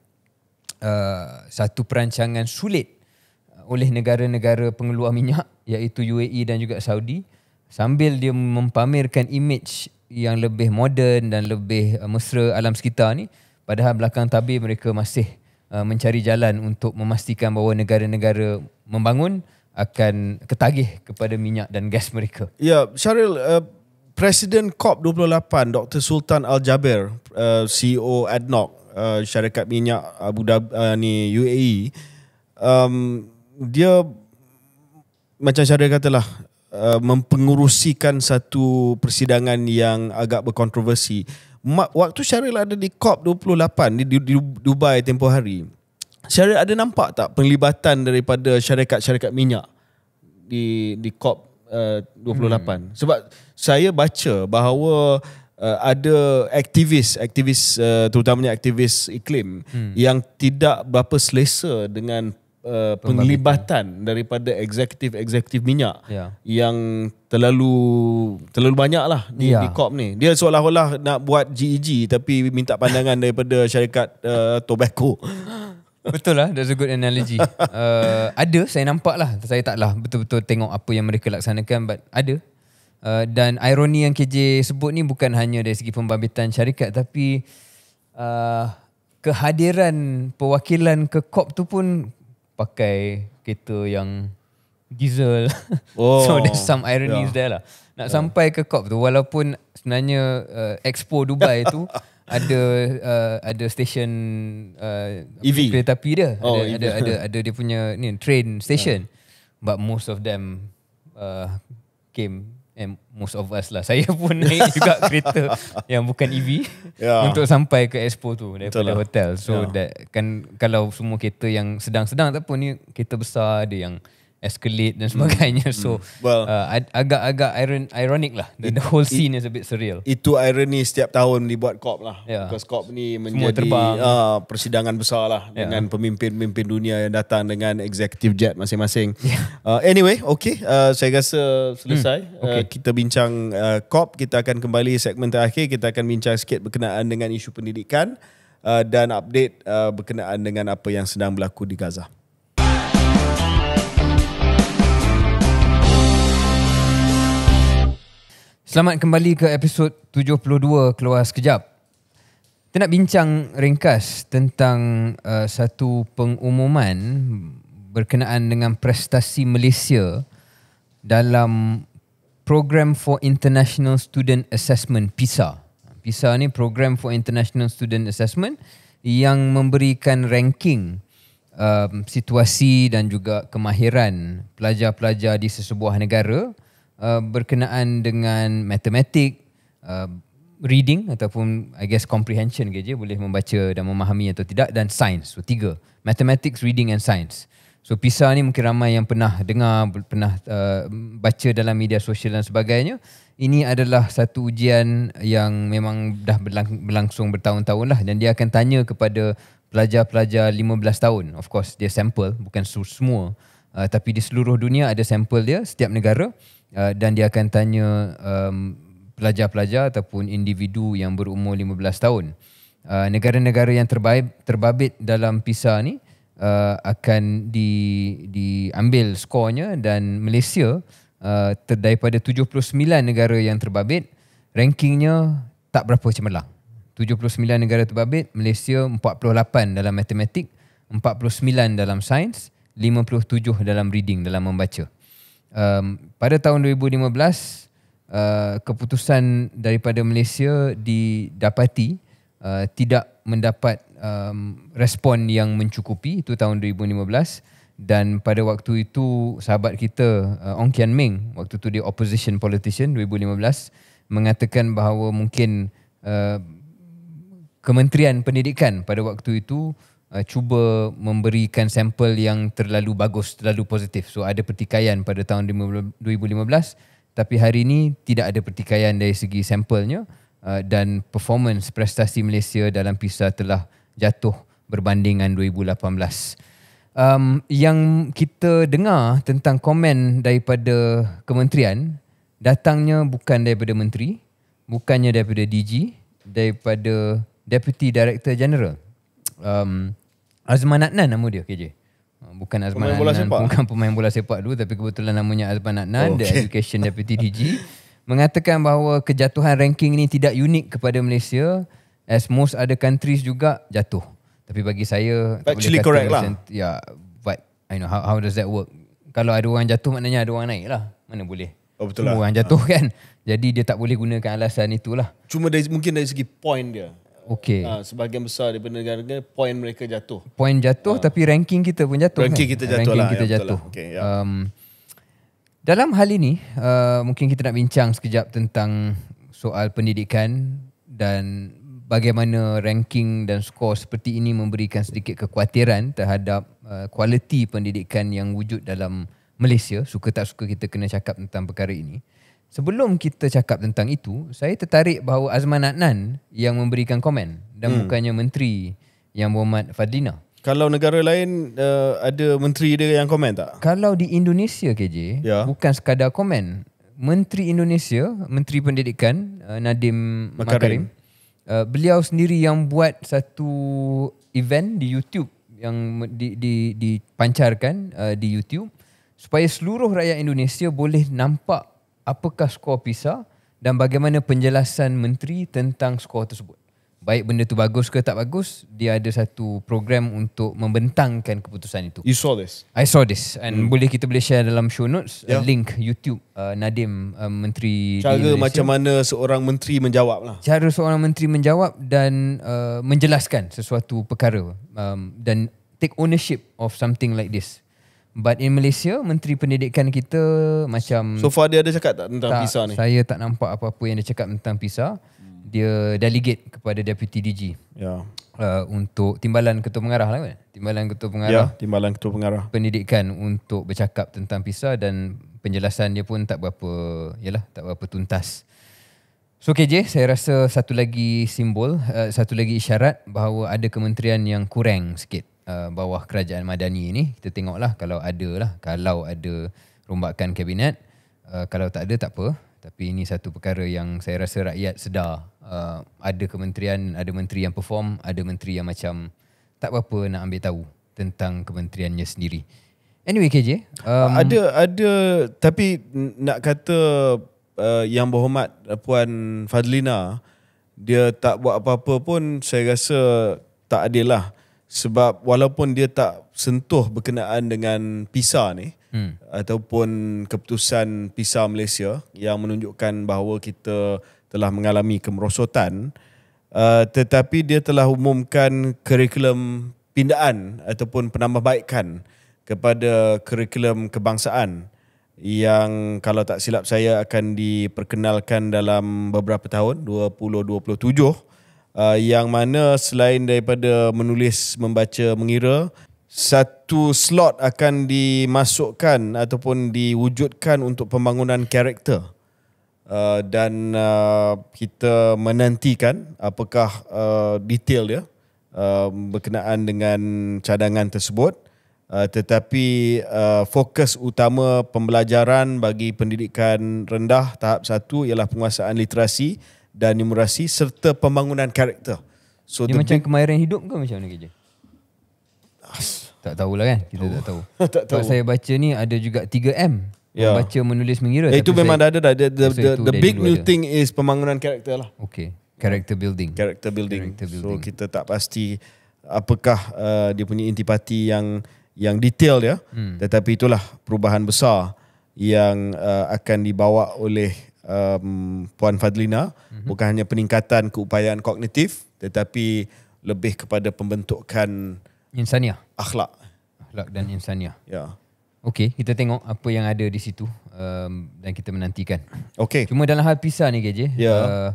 uh, satu perancangan sulit uh, oleh negara-negara pengeluar minyak iaitu UAE dan juga Saudi sambil dia mempamerkan image yang lebih moden dan lebih uh, mesra alam sekitar ni padahal belakang tabir mereka masih uh, mencari jalan untuk memastikan bahawa negara-negara membangun akan ketagih kepada minyak dan gas mereka.
Ya, Syaril, uh, Presiden COP28, Dr. Sultan Al-Jaber, uh, CEO ADNOC, uh, syarikat minyak Abu Dhabi, uh, ni UAE, um, dia macam Syaril katalah, Uh, mempengurusikan satu persidangan yang agak berkontroversi. Waktu Syaril ada di COP28 di Dubai tempoh hari, Syaril ada nampak tak penglibatan daripada syarikat-syarikat minyak di di COP 28? Uh, hmm. Sebab saya baca bahawa uh, ada aktivis, aktivis uh, terutamanya aktivis iklim hmm. yang tidak berapa selesa dengan Uh, penglibatan daripada eksekutif-eksekutif minyak yeah. yang terlalu terlalu banyaklah di yeah. di COP ni. Dia seolah-olah nak buat GEG e tapi minta pandangan daripada
syarikat uh, tobacco. Betul lah, that's a good analogy. uh, ada, saya nampak lah. Saya tak lah betul-betul tengok apa yang mereka laksanakan but ada. Uh, dan ironi yang KJ sebut ni bukan hanya dari segi pembabitan syarikat tapi uh, kehadiran perwakilan ke COP tu pun pakai kereta yang diesel. Oh. so there's some ironies yeah. there lah. Nak yeah. sampai ke COP tu walaupun sebenarnya uh, Expo Dubai tu ada uh, ada station uh, EV. kereta api dia. Oh, ada, e ada ada ada dia punya ni train station. Yeah. But most of them uh, came And most of us lah. Saya pun naik juga kereta yang bukan EV yeah. untuk sampai ke expo tu daripada Betul lah. hotel. So yeah. that kan kalau semua kereta yang sedang-sedang tak apa ni kereta besar ada yang escalate dan sebagainya. Mm. So hmm. well, uh, agak-agak iron, ironic lah. The, the whole scene it, is a bit surreal.
Itu irony setiap tahun dibuat COP lah. Yeah. Because COP ni menjadi uh, persidangan besar lah yeah. dengan pemimpin-pemimpin dunia yang datang dengan executive jet masing-masing. Yeah. Uh, anyway, okay. Uh, saya rasa selesai. Mm. Okay. Uh, kita bincang uh, COP. Kita akan kembali segmen terakhir. Kita akan bincang sikit berkenaan dengan isu pendidikan uh, dan update uh, berkenaan dengan apa yang sedang berlaku di Gaza.
Selamat kembali ke episod 72 keluar sekejap. Kita nak bincang ringkas tentang uh, satu pengumuman berkenaan dengan prestasi Malaysia dalam Program for International Student Assessment PISA. PISA ni Program for International Student Assessment yang memberikan ranking um, situasi dan juga kemahiran pelajar-pelajar di sesebuah negara. Uh, berkenaan dengan matematik, uh, reading ataupun I guess comprehension ke je boleh membaca dan memahami atau tidak dan science. So tiga, mathematics, reading and science. So PISA ni mungkin ramai yang pernah dengar, pernah uh, baca dalam media sosial dan sebagainya. Ini adalah satu ujian yang memang dah berlang- berlangsung bertahun-tahun lah dan dia akan tanya kepada pelajar-pelajar 15 tahun. Of course dia sampel, bukan semua. Uh, tapi di seluruh dunia ada sampel dia setiap negara Uh, dan dia akan tanya um, pelajar-pelajar ataupun individu yang berumur 15 tahun. Uh, negara-negara yang terbaik terbabit dalam PISA ni uh, akan di diambil skornya dan Malaysia uh, ter, daripada 79 negara yang terbabit rankingnya tak berapa cemerlang. 79 negara terbabit, Malaysia 48 dalam matematik, 49 dalam sains, 57 dalam reading dalam membaca. Uh, um, pada tahun 2015 uh, keputusan daripada Malaysia didapati uh, tidak mendapat um, respon yang mencukupi itu tahun 2015 dan pada waktu itu sahabat kita uh, Ong Kian Ming waktu itu dia opposition politician 2015 mengatakan bahawa mungkin uh, Kementerian Pendidikan pada waktu itu uh, cuba memberikan sampel yang terlalu bagus, terlalu positif. So ada pertikaian pada tahun 2015 tapi hari ini tidak ada pertikaian dari segi sampelnya uh, dan performance prestasi Malaysia dalam PISA telah jatuh berbandingan 2018. Um, yang kita dengar tentang komen daripada kementerian datangnya bukan daripada menteri, bukannya daripada DG, daripada Deputy Director General. Um, Azman Adnan nama dia KJ. Oh, bukan Azman pemain Adnan, bola bukan pemain bola sepak dulu tapi kebetulan namanya Azman Adnan, oh, okay. the education deputy DG. Mengatakan bahawa kejatuhan ranking ini tidak unik kepada Malaysia. As most other countries juga jatuh. Tapi bagi saya... Actually correct lah. Ya, but I know how, how does that work. Kalau ada orang jatuh maknanya ada orang naik lah. Mana boleh. Oh, betul Semua lah. orang jatuh ha. kan. Jadi dia tak boleh gunakan alasan itulah. Cuma dari, mungkin dari segi point dia. Okay.
Uh, ah, sebahagian besar daripada negara-negara poin mereka jatuh. Poin jatuh uh. tapi
ranking kita pun jatuh. Ranking kan? kita jatuh. Ranking lah, kita ya, jatuh. Lah. Okay, ya. um, dalam hal ini uh, mungkin kita nak bincang sekejap tentang soal pendidikan dan bagaimana ranking dan skor seperti ini memberikan sedikit kekhawatiran terhadap uh, kualiti pendidikan yang wujud dalam Malaysia. Suka tak suka kita kena cakap tentang perkara ini. Sebelum kita cakap tentang itu, saya tertarik bahawa Azman Adnan yang memberikan komen dan hmm. bukannya menteri yang Muhammad Fadlina. Kalau negara lain uh, ada menteri dia yang komen tak? Kalau di Indonesia KJ, ya. bukan sekadar komen. Menteri Indonesia, Menteri Pendidikan uh, Nadim Makarim, Makarim uh, beliau sendiri yang buat satu event di YouTube yang di, di, dipancarkan uh, di YouTube supaya seluruh rakyat Indonesia boleh nampak apakah skor PISA dan bagaimana penjelasan menteri tentang skor tersebut. Baik benda tu bagus ke tak bagus, dia ada satu program untuk membentangkan keputusan itu. You saw this. I saw this and hmm. boleh kita boleh share dalam show notes yeah. a ya. link YouTube uh, Nadim uh, menteri cara di macam
mana seorang menteri menjawab
lah. Cara seorang menteri menjawab dan uh, menjelaskan sesuatu perkara um, dan take ownership of something like this. But in Malaysia, Menteri Pendidikan kita macam... So
far dia ada cakap tak tentang tak, PISA ni?
Saya tak nampak apa-apa yang dia cakap tentang PISA. Dia delegate kepada Deputy DG. Ya. Yeah. Uh, untuk timbalan ketua pengarah lah kan? Timbalan ketua pengarah. Ya, yeah, timbalan ketua pengarah. Pendidikan untuk bercakap tentang PISA dan penjelasan dia pun tak berapa, yalah, tak berapa tuntas. So KJ, saya rasa satu lagi simbol, uh, satu lagi isyarat bahawa ada kementerian yang kurang sikit Uh, bawah kerajaan Madani ini kita tengoklah kalau ada lah kalau ada rombakan kabinet uh, kalau tak ada tak apa tapi ini satu perkara yang saya rasa rakyat sedar uh, ada kementerian ada menteri yang perform ada menteri yang macam tak apa nak ambil tahu tentang kementeriannya sendiri anyway KJ um, ada ada tapi nak kata uh, yang berhormat
puan Fadlina dia tak buat apa-apa pun saya rasa tak adil lah sebab walaupun dia tak sentuh berkenaan dengan PISA ni hmm. ataupun keputusan PISA Malaysia yang menunjukkan bahawa kita telah mengalami kemerosotan uh, tetapi dia telah umumkan kurikulum pindaan ataupun penambahbaikan kepada kurikulum kebangsaan yang kalau tak silap saya akan diperkenalkan dalam beberapa tahun 2027 uh, yang mana selain daripada menulis, membaca, mengira, satu slot akan dimasukkan ataupun diwujudkan untuk pembangunan karakter. Uh, dan uh, kita menantikan apakah uh, detail dia uh, berkenaan dengan cadangan tersebut uh, tetapi uh, fokus utama pembelajaran bagi pendidikan rendah tahap satu ialah penguasaan literasi dan numerasi serta pembangunan karakter. So dia macam bi-
kemahiran hidup ke macam mana kerja? As. Tak tahulah kan, kita tahu. tak tahu. tak tahu. Kalau saya baca ni ada juga 3M. Ya. Baca, menulis, mengira. Eh, itu saya, memang dah ada dah. The, the, the, the big new ada. thing is pembangunan karakter lah. Okay.
Character building. Character building. Character building. So kita tak pasti apakah uh, dia punya intipati yang yang detail ya. Hmm. Tetapi itulah perubahan besar yang uh, akan dibawa oleh um, Puan Fadlina mm-hmm. bukan hanya peningkatan keupayaan kognitif tetapi lebih kepada
pembentukan insaniah akhlak akhlak dan insaniah ya yeah. okey kita tengok apa yang ada di situ um, dan kita menantikan okey cuma dalam hal pisah ni geje ya yeah. Uh,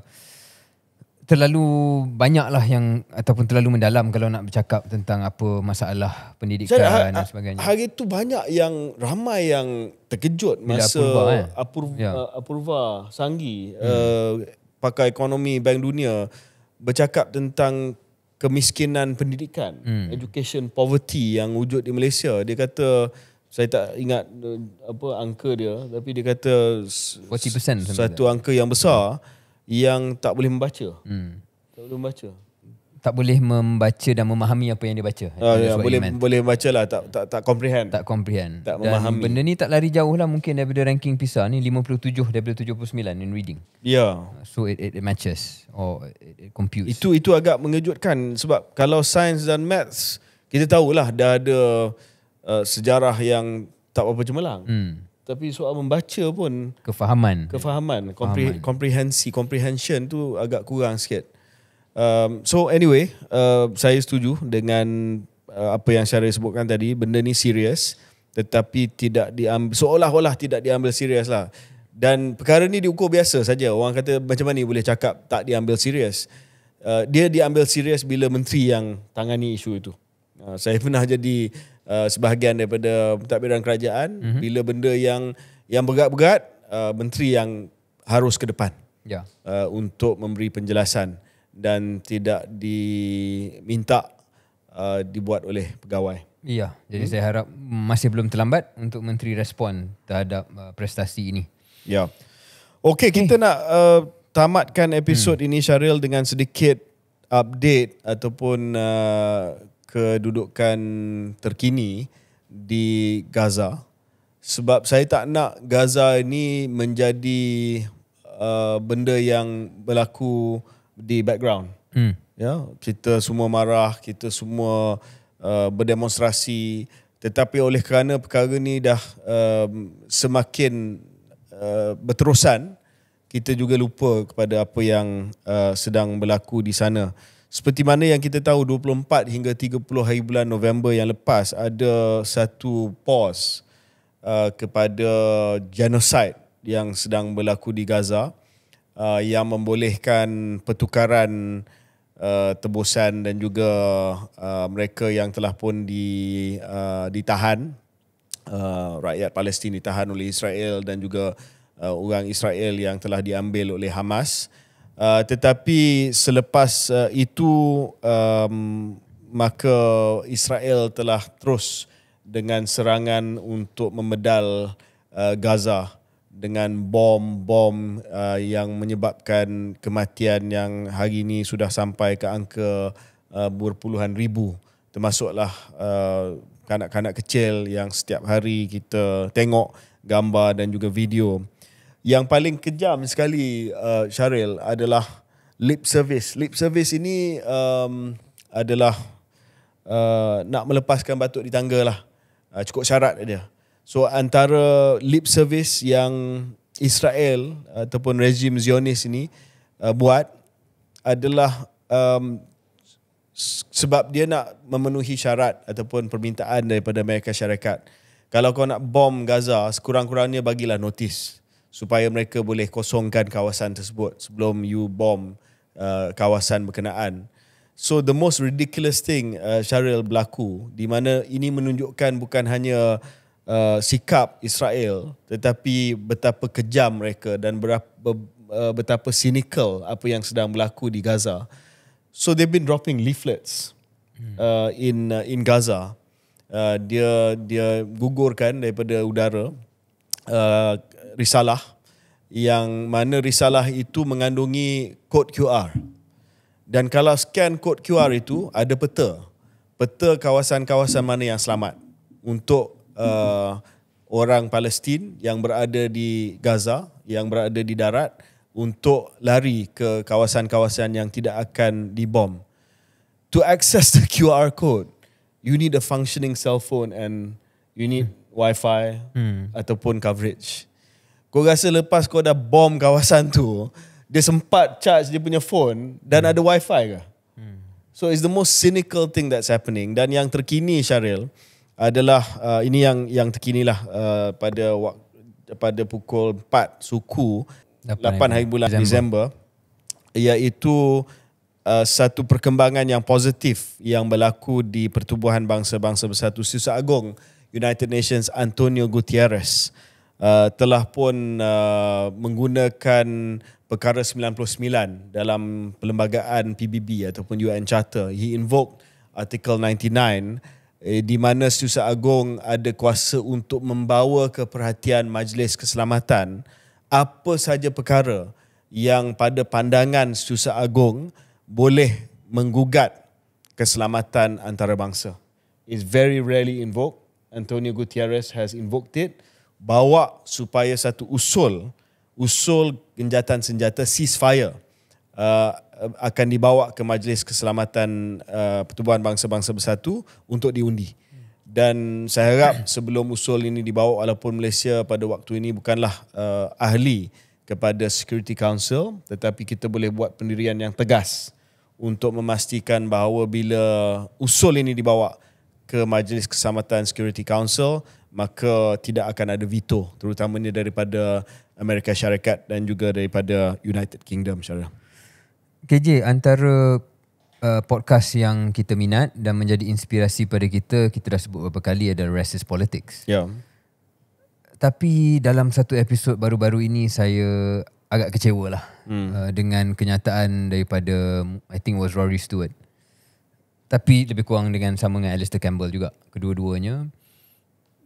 terlalu banyaklah yang ataupun terlalu mendalam kalau nak bercakap tentang apa masalah pendidikan Saya, ha- dan ha, sebagainya. Hari
itu banyak yang ramai yang terkejut Bila masa Apurva, eh? Apurva ya. uh, yeah. Sanggi hmm. uh, pakar ekonomi Bank Dunia bercakap tentang kemiskinan pendidikan, hmm. education poverty yang wujud di Malaysia. Dia kata saya tak ingat uh, apa angka dia tapi dia kata 40% satu angka yang besar hmm yang tak boleh membaca. Hmm.
Tak boleh membaca. Tak boleh membaca dan memahami apa yang dia baca. Ah, ya, yeah, boleh
boleh baca lah. Tak, tak, tak comprehend. Tak comprehend. Tak dan memahami. benda
ni tak lari jauh lah mungkin daripada ranking PISA ni. 57 daripada 79 in reading.
Ya. Yeah. Uh, so it, it, matches or it, it computes. Itu itu agak mengejutkan sebab kalau sains dan maths kita tahulah dah ada uh, sejarah yang tak apa-apa cemerlang. Hmm tapi soal membaca pun
kefahaman
kefahaman komprehensi comprehension tu agak kurang sikit um, so anyway uh, saya setuju dengan uh, apa yang saya sebutkan tadi benda ni serius tetapi tidak diambil seolah-olah tidak diambil serius lah dan perkara ni diukur biasa saja orang kata macam mana ni boleh cakap tak diambil serius uh, dia diambil serius bila menteri yang tangani isu itu uh, saya pernah jadi Uh, sebahagian daripada pentadbiran kerajaan mm-hmm. bila benda yang yang berat-berat uh, menteri yang harus ke depan yeah. uh, untuk memberi penjelasan dan tidak diminta uh, dibuat oleh pegawai. Iya, jadi hmm. saya harap
masih belum terlambat untuk menteri respon terhadap uh, prestasi ini. Ya. Okey, kita eh. nak uh,
tamatkan episod hmm. ini Syaril dengan sedikit update ataupun uh, kedudukan terkini di Gaza sebab saya tak nak Gaza ini menjadi uh, benda yang berlaku di background. Hmm. Ya, kita semua marah, kita semua uh, berdemonstrasi tetapi oleh kerana perkara ni dah uh, semakin uh, berterusan kita juga lupa kepada apa yang uh, sedang berlaku di sana. Seperti mana yang kita tahu 24 hingga 30 hari bulan November yang lepas ada satu pause uh, kepada genocide yang sedang berlaku di Gaza uh, yang membolehkan pertukaran uh, tebusan dan juga uh, mereka yang telah pun di, uh, ditahan uh, rakyat Palestin ditahan oleh Israel dan juga uh, orang Israel yang telah diambil oleh Hamas Uh, tetapi selepas uh, itu um, maka Israel telah terus dengan serangan untuk memedal uh, Gaza dengan bom-bom uh, yang menyebabkan kematian yang hari ini sudah sampai ke angka uh, berpuluhan ribu termasuklah uh, kanak-kanak kecil yang setiap hari kita tengok gambar dan juga video yang paling kejam sekali uh, Syaril adalah lip service. Lip service ini um, adalah uh, nak melepaskan batuk di tangga lah. Uh, cukup syarat dia. So antara lip service yang Israel ataupun rezim Zionis ini uh, buat adalah um, sebab dia nak memenuhi syarat ataupun permintaan daripada mereka Syarikat. Kalau kau nak bom Gaza, sekurang-kurangnya bagilah notis supaya mereka boleh kosongkan kawasan tersebut sebelum you bomb uh, kawasan berkenaan. So the most ridiculous thing uh, Syaril berlaku di mana ini menunjukkan bukan hanya uh, sikap Israel tetapi betapa kejam mereka dan berapa, uh, betapa cynical apa yang sedang berlaku di Gaza. So they've been dropping leaflets hmm. uh, in uh, in Gaza. Uh, dia dia gugurkan daripada udara uh, risalah yang mana risalah itu mengandungi kod QR. Dan kalau scan kod QR itu ada peta. Peta kawasan-kawasan mana yang selamat untuk uh, orang Palestin yang berada di Gaza, yang berada di darat untuk lari ke kawasan-kawasan yang tidak akan dibom. To access the QR code, you need a functioning cell phone and you need hmm. Wi-Fi hmm. ataupun coverage. Kau rasa lepas kau dah bom kawasan tu, dia sempat charge dia punya phone dan hmm. ada wifi ke? Hmm. So it's the most cynical thing that's happening. Dan yang terkini Syaril, adalah uh, ini yang yang terkini lah uh, pada pada pukul 4 suku 8, 8 hari bulan Disember, Disember iaitu uh, satu perkembangan yang positif yang berlaku di Pertubuhan Bangsa-Bangsa Bersatu Susah Agong United Nations Antonio Gutierrez. Uh, telah pun uh, menggunakan perkara 99 dalam perlembagaan PBB ataupun UN Charter. He invoked Article 99 eh, di mana Susa Agong ada kuasa untuk membawa ke perhatian Majlis Keselamatan apa saja perkara yang pada pandangan Susa Agong boleh menggugat keselamatan antarabangsa. It's very rarely invoked. Antonio Gutierrez has invoked it bawa supaya satu usul usul genjatan senjata ceasefire uh, akan dibawa ke Majlis Keselamatan uh, Pertubuhan Bangsa-Bangsa Bersatu untuk diundi. Dan saya harap sebelum usul ini dibawa walaupun Malaysia pada waktu ini bukanlah uh, ahli kepada Security Council tetapi kita boleh buat pendirian yang tegas untuk memastikan bahawa bila usul ini dibawa ke Majlis Keselamatan Security Council maka tidak akan ada veto terutamanya daripada Amerika Syarikat dan juga daripada United
Kingdom Syarah. KJ antara uh, podcast yang kita minat dan menjadi inspirasi pada kita kita dah sebut beberapa kali ada Racist Politics. Ya. Yeah. Tapi dalam satu episod baru-baru ini saya agak kecewa lah hmm. uh, dengan kenyataan daripada I think it was Rory Stewart. Tapi lebih kurang dengan sama dengan Alistair Campbell juga kedua-duanya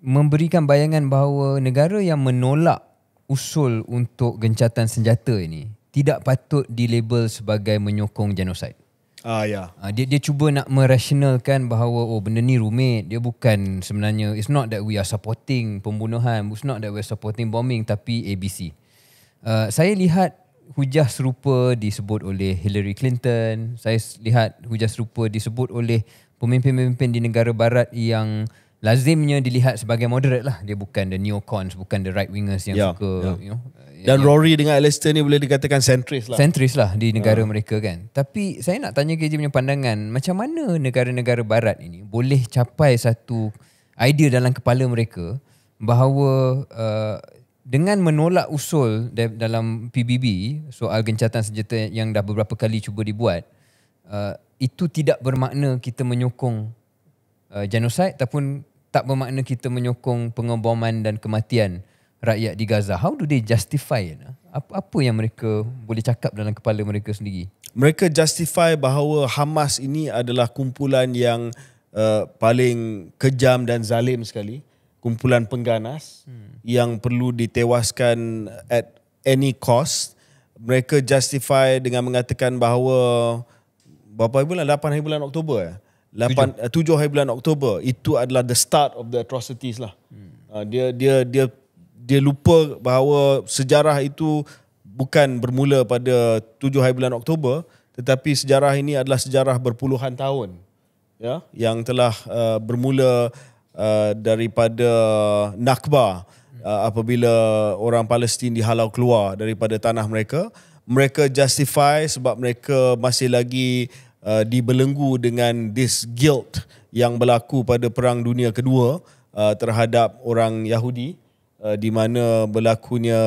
memberikan bayangan bahawa negara yang menolak usul untuk gencatan senjata ini tidak patut dilabel sebagai menyokong genosida. Ah ya. Yeah. Dia dia cuba nak merasionalkan bahawa oh benda ni rumit, dia bukan sebenarnya it's not that we are supporting pembunuhan, it's not that we are supporting bombing tapi ABC. Uh, ah, saya lihat hujah serupa disebut oleh Hillary Clinton, saya lihat hujah serupa disebut oleh pemimpin-pemimpin di negara barat yang lazimnya dilihat sebagai moderate lah. Dia bukan the neocons, bukan the right wingers yang yeah, suka. Yeah. You know, eh, Dan yang Rory dengan Alistair ni boleh dikatakan centrist lah. Centrist lah di ya. negara yeah. mereka kan. Tapi saya nak tanya KJ punya pandangan, macam mana negara-negara barat ini boleh capai satu idea dalam kepala mereka bahawa uh, dengan menolak usul dalam PBB, soal gencatan senjata yang dah beberapa kali cuba dibuat, uh, itu tidak bermakna kita menyokong uh, genosid ataupun tak bermakna kita menyokong pengeboman dan kematian rakyat di Gaza. How do they justify it? Apa, apa yang mereka boleh cakap dalam kepala mereka sendiri?
Mereka justify bahawa Hamas ini adalah kumpulan yang uh, paling kejam dan zalim sekali. Kumpulan pengganas hmm. yang perlu ditewaskan at any cost. Mereka justify dengan mengatakan bahawa berapa bulan? 8 hari bulan Oktober eh? 8 7. Eh, hari bulan Oktober itu adalah the start of the atrocities lah. Hmm. Ah, dia dia dia dia lupa bahawa sejarah itu bukan bermula pada 7 hari bulan Oktober tetapi sejarah ini adalah sejarah berpuluhan tahun. Ya, yang telah uh, bermula uh, daripada Nakba uh, apabila orang Palestin dihalau keluar daripada tanah mereka, mereka justify sebab mereka masih lagi uh, dibelenggu dengan this guilt yang berlaku pada perang dunia kedua uh, terhadap orang Yahudi uh, di mana berlakunya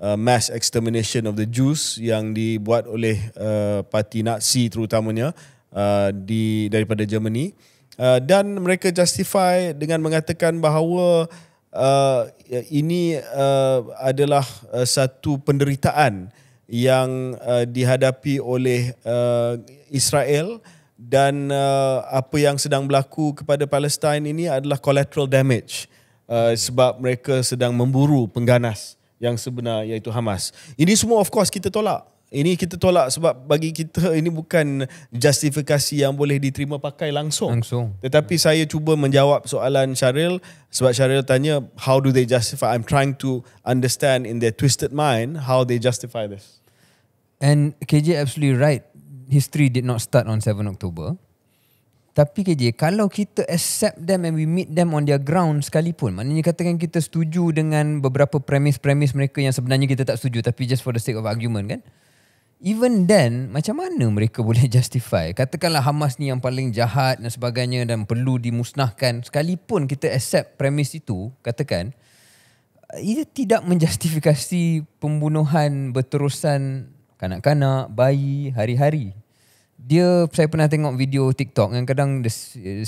uh, mass extermination of the Jews yang dibuat oleh uh, parti Nazi terutamanya uh, di daripada Germany uh, dan mereka justify dengan mengatakan bahawa uh, ini uh, adalah uh, satu penderitaan yang uh, dihadapi oleh uh, Israel dan uh, apa yang sedang berlaku kepada Palestin ini adalah collateral damage uh, sebab mereka sedang memburu pengganas yang sebenar iaitu Hamas. Ini semua of course kita tolak ini kita tolak sebab bagi kita ini bukan justifikasi yang boleh diterima pakai langsung. Langsung. Tetapi yeah. saya cuba menjawab soalan Syaril sebab Syaril tanya how do they justify I'm trying to understand in their twisted mind how they justify this.
And KJ absolutely right. History did not start on 7 October. Tapi KJ, kalau kita accept them and we meet them on their ground sekalipun, maknanya katakan kita setuju dengan beberapa premis-premis mereka yang sebenarnya kita tak setuju tapi just for the sake of argument kan? Mm. Even then, macam mana mereka boleh justify? Katakanlah Hamas ni yang paling jahat dan sebagainya dan perlu dimusnahkan. Sekalipun kita accept premis itu, katakan, ia tidak menjustifikasi pembunuhan berterusan kanak-kanak, bayi, hari-hari. Dia, saya pernah tengok video TikTok yang kadang the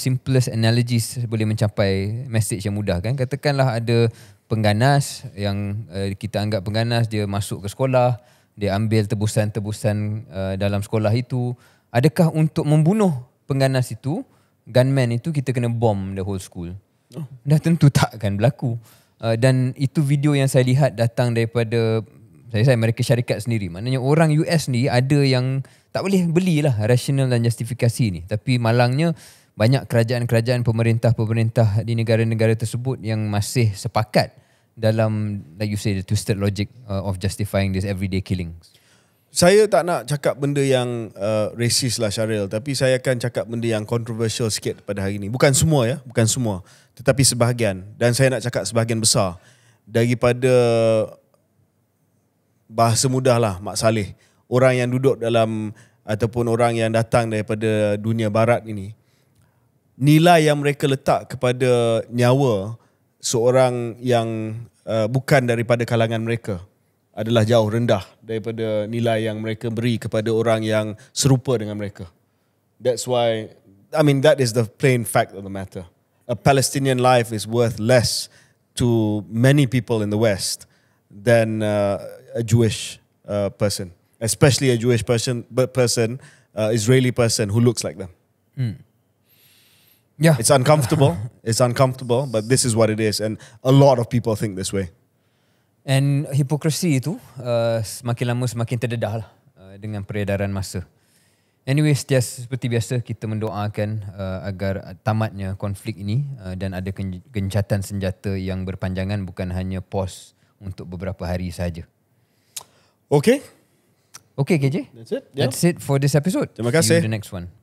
simplest analogies boleh mencapai message yang mudah kan. Katakanlah ada pengganas yang eh, kita anggap pengganas, dia masuk ke sekolah, dia ambil tebusan-tebusan uh, dalam sekolah itu adakah untuk membunuh pengganas itu gunman itu kita kena bom the whole school oh. dah tentu tak akan berlaku uh, dan itu video yang saya lihat datang daripada saya saya mereka syarikat sendiri maknanya orang US ni ada yang tak boleh belilah rasional dan justifikasi ni tapi malangnya banyak kerajaan-kerajaan pemerintah-pemerintah di negara-negara tersebut yang masih sepakat uh, dalam like you say the twisted logic uh, of justifying this everyday killings?
Saya tak nak cakap benda yang uh, racist lah Syaril tapi saya akan cakap benda yang controversial sikit pada hari ini. Bukan semua ya, bukan semua. Tetapi sebahagian dan saya nak cakap sebahagian besar daripada bahasa mudah lah Mak Saleh. Orang yang duduk dalam ataupun orang yang datang daripada dunia barat ini nilai yang mereka letak kepada nyawa seorang yang uh, bukan daripada kalangan mereka adalah jauh rendah daripada nilai yang mereka beri kepada orang yang serupa dengan mereka. That's why, I mean, that is the plain fact of the matter. A Palestinian life is worth less to many people in the West than uh, a Jewish uh, person, especially a Jewish person, but person, uh, Israeli person who looks like them. Hmm. Yeah. It's uncomfortable. it's uncomfortable, but this is what it is. And a lot of people think this way.
And hypocrisy itu uh, semakin lama semakin terdedah lah, uh, dengan peredaran masa. Anyway, seperti biasa kita mendoakan uh, agar tamatnya konflik ini uh, dan ada gencatan senjata yang berpanjangan bukan hanya pos untuk beberapa hari saja. Okay. Okay, KJ. That's it. Yeah. That's it for this episode. Terima kasih. See you in the next one.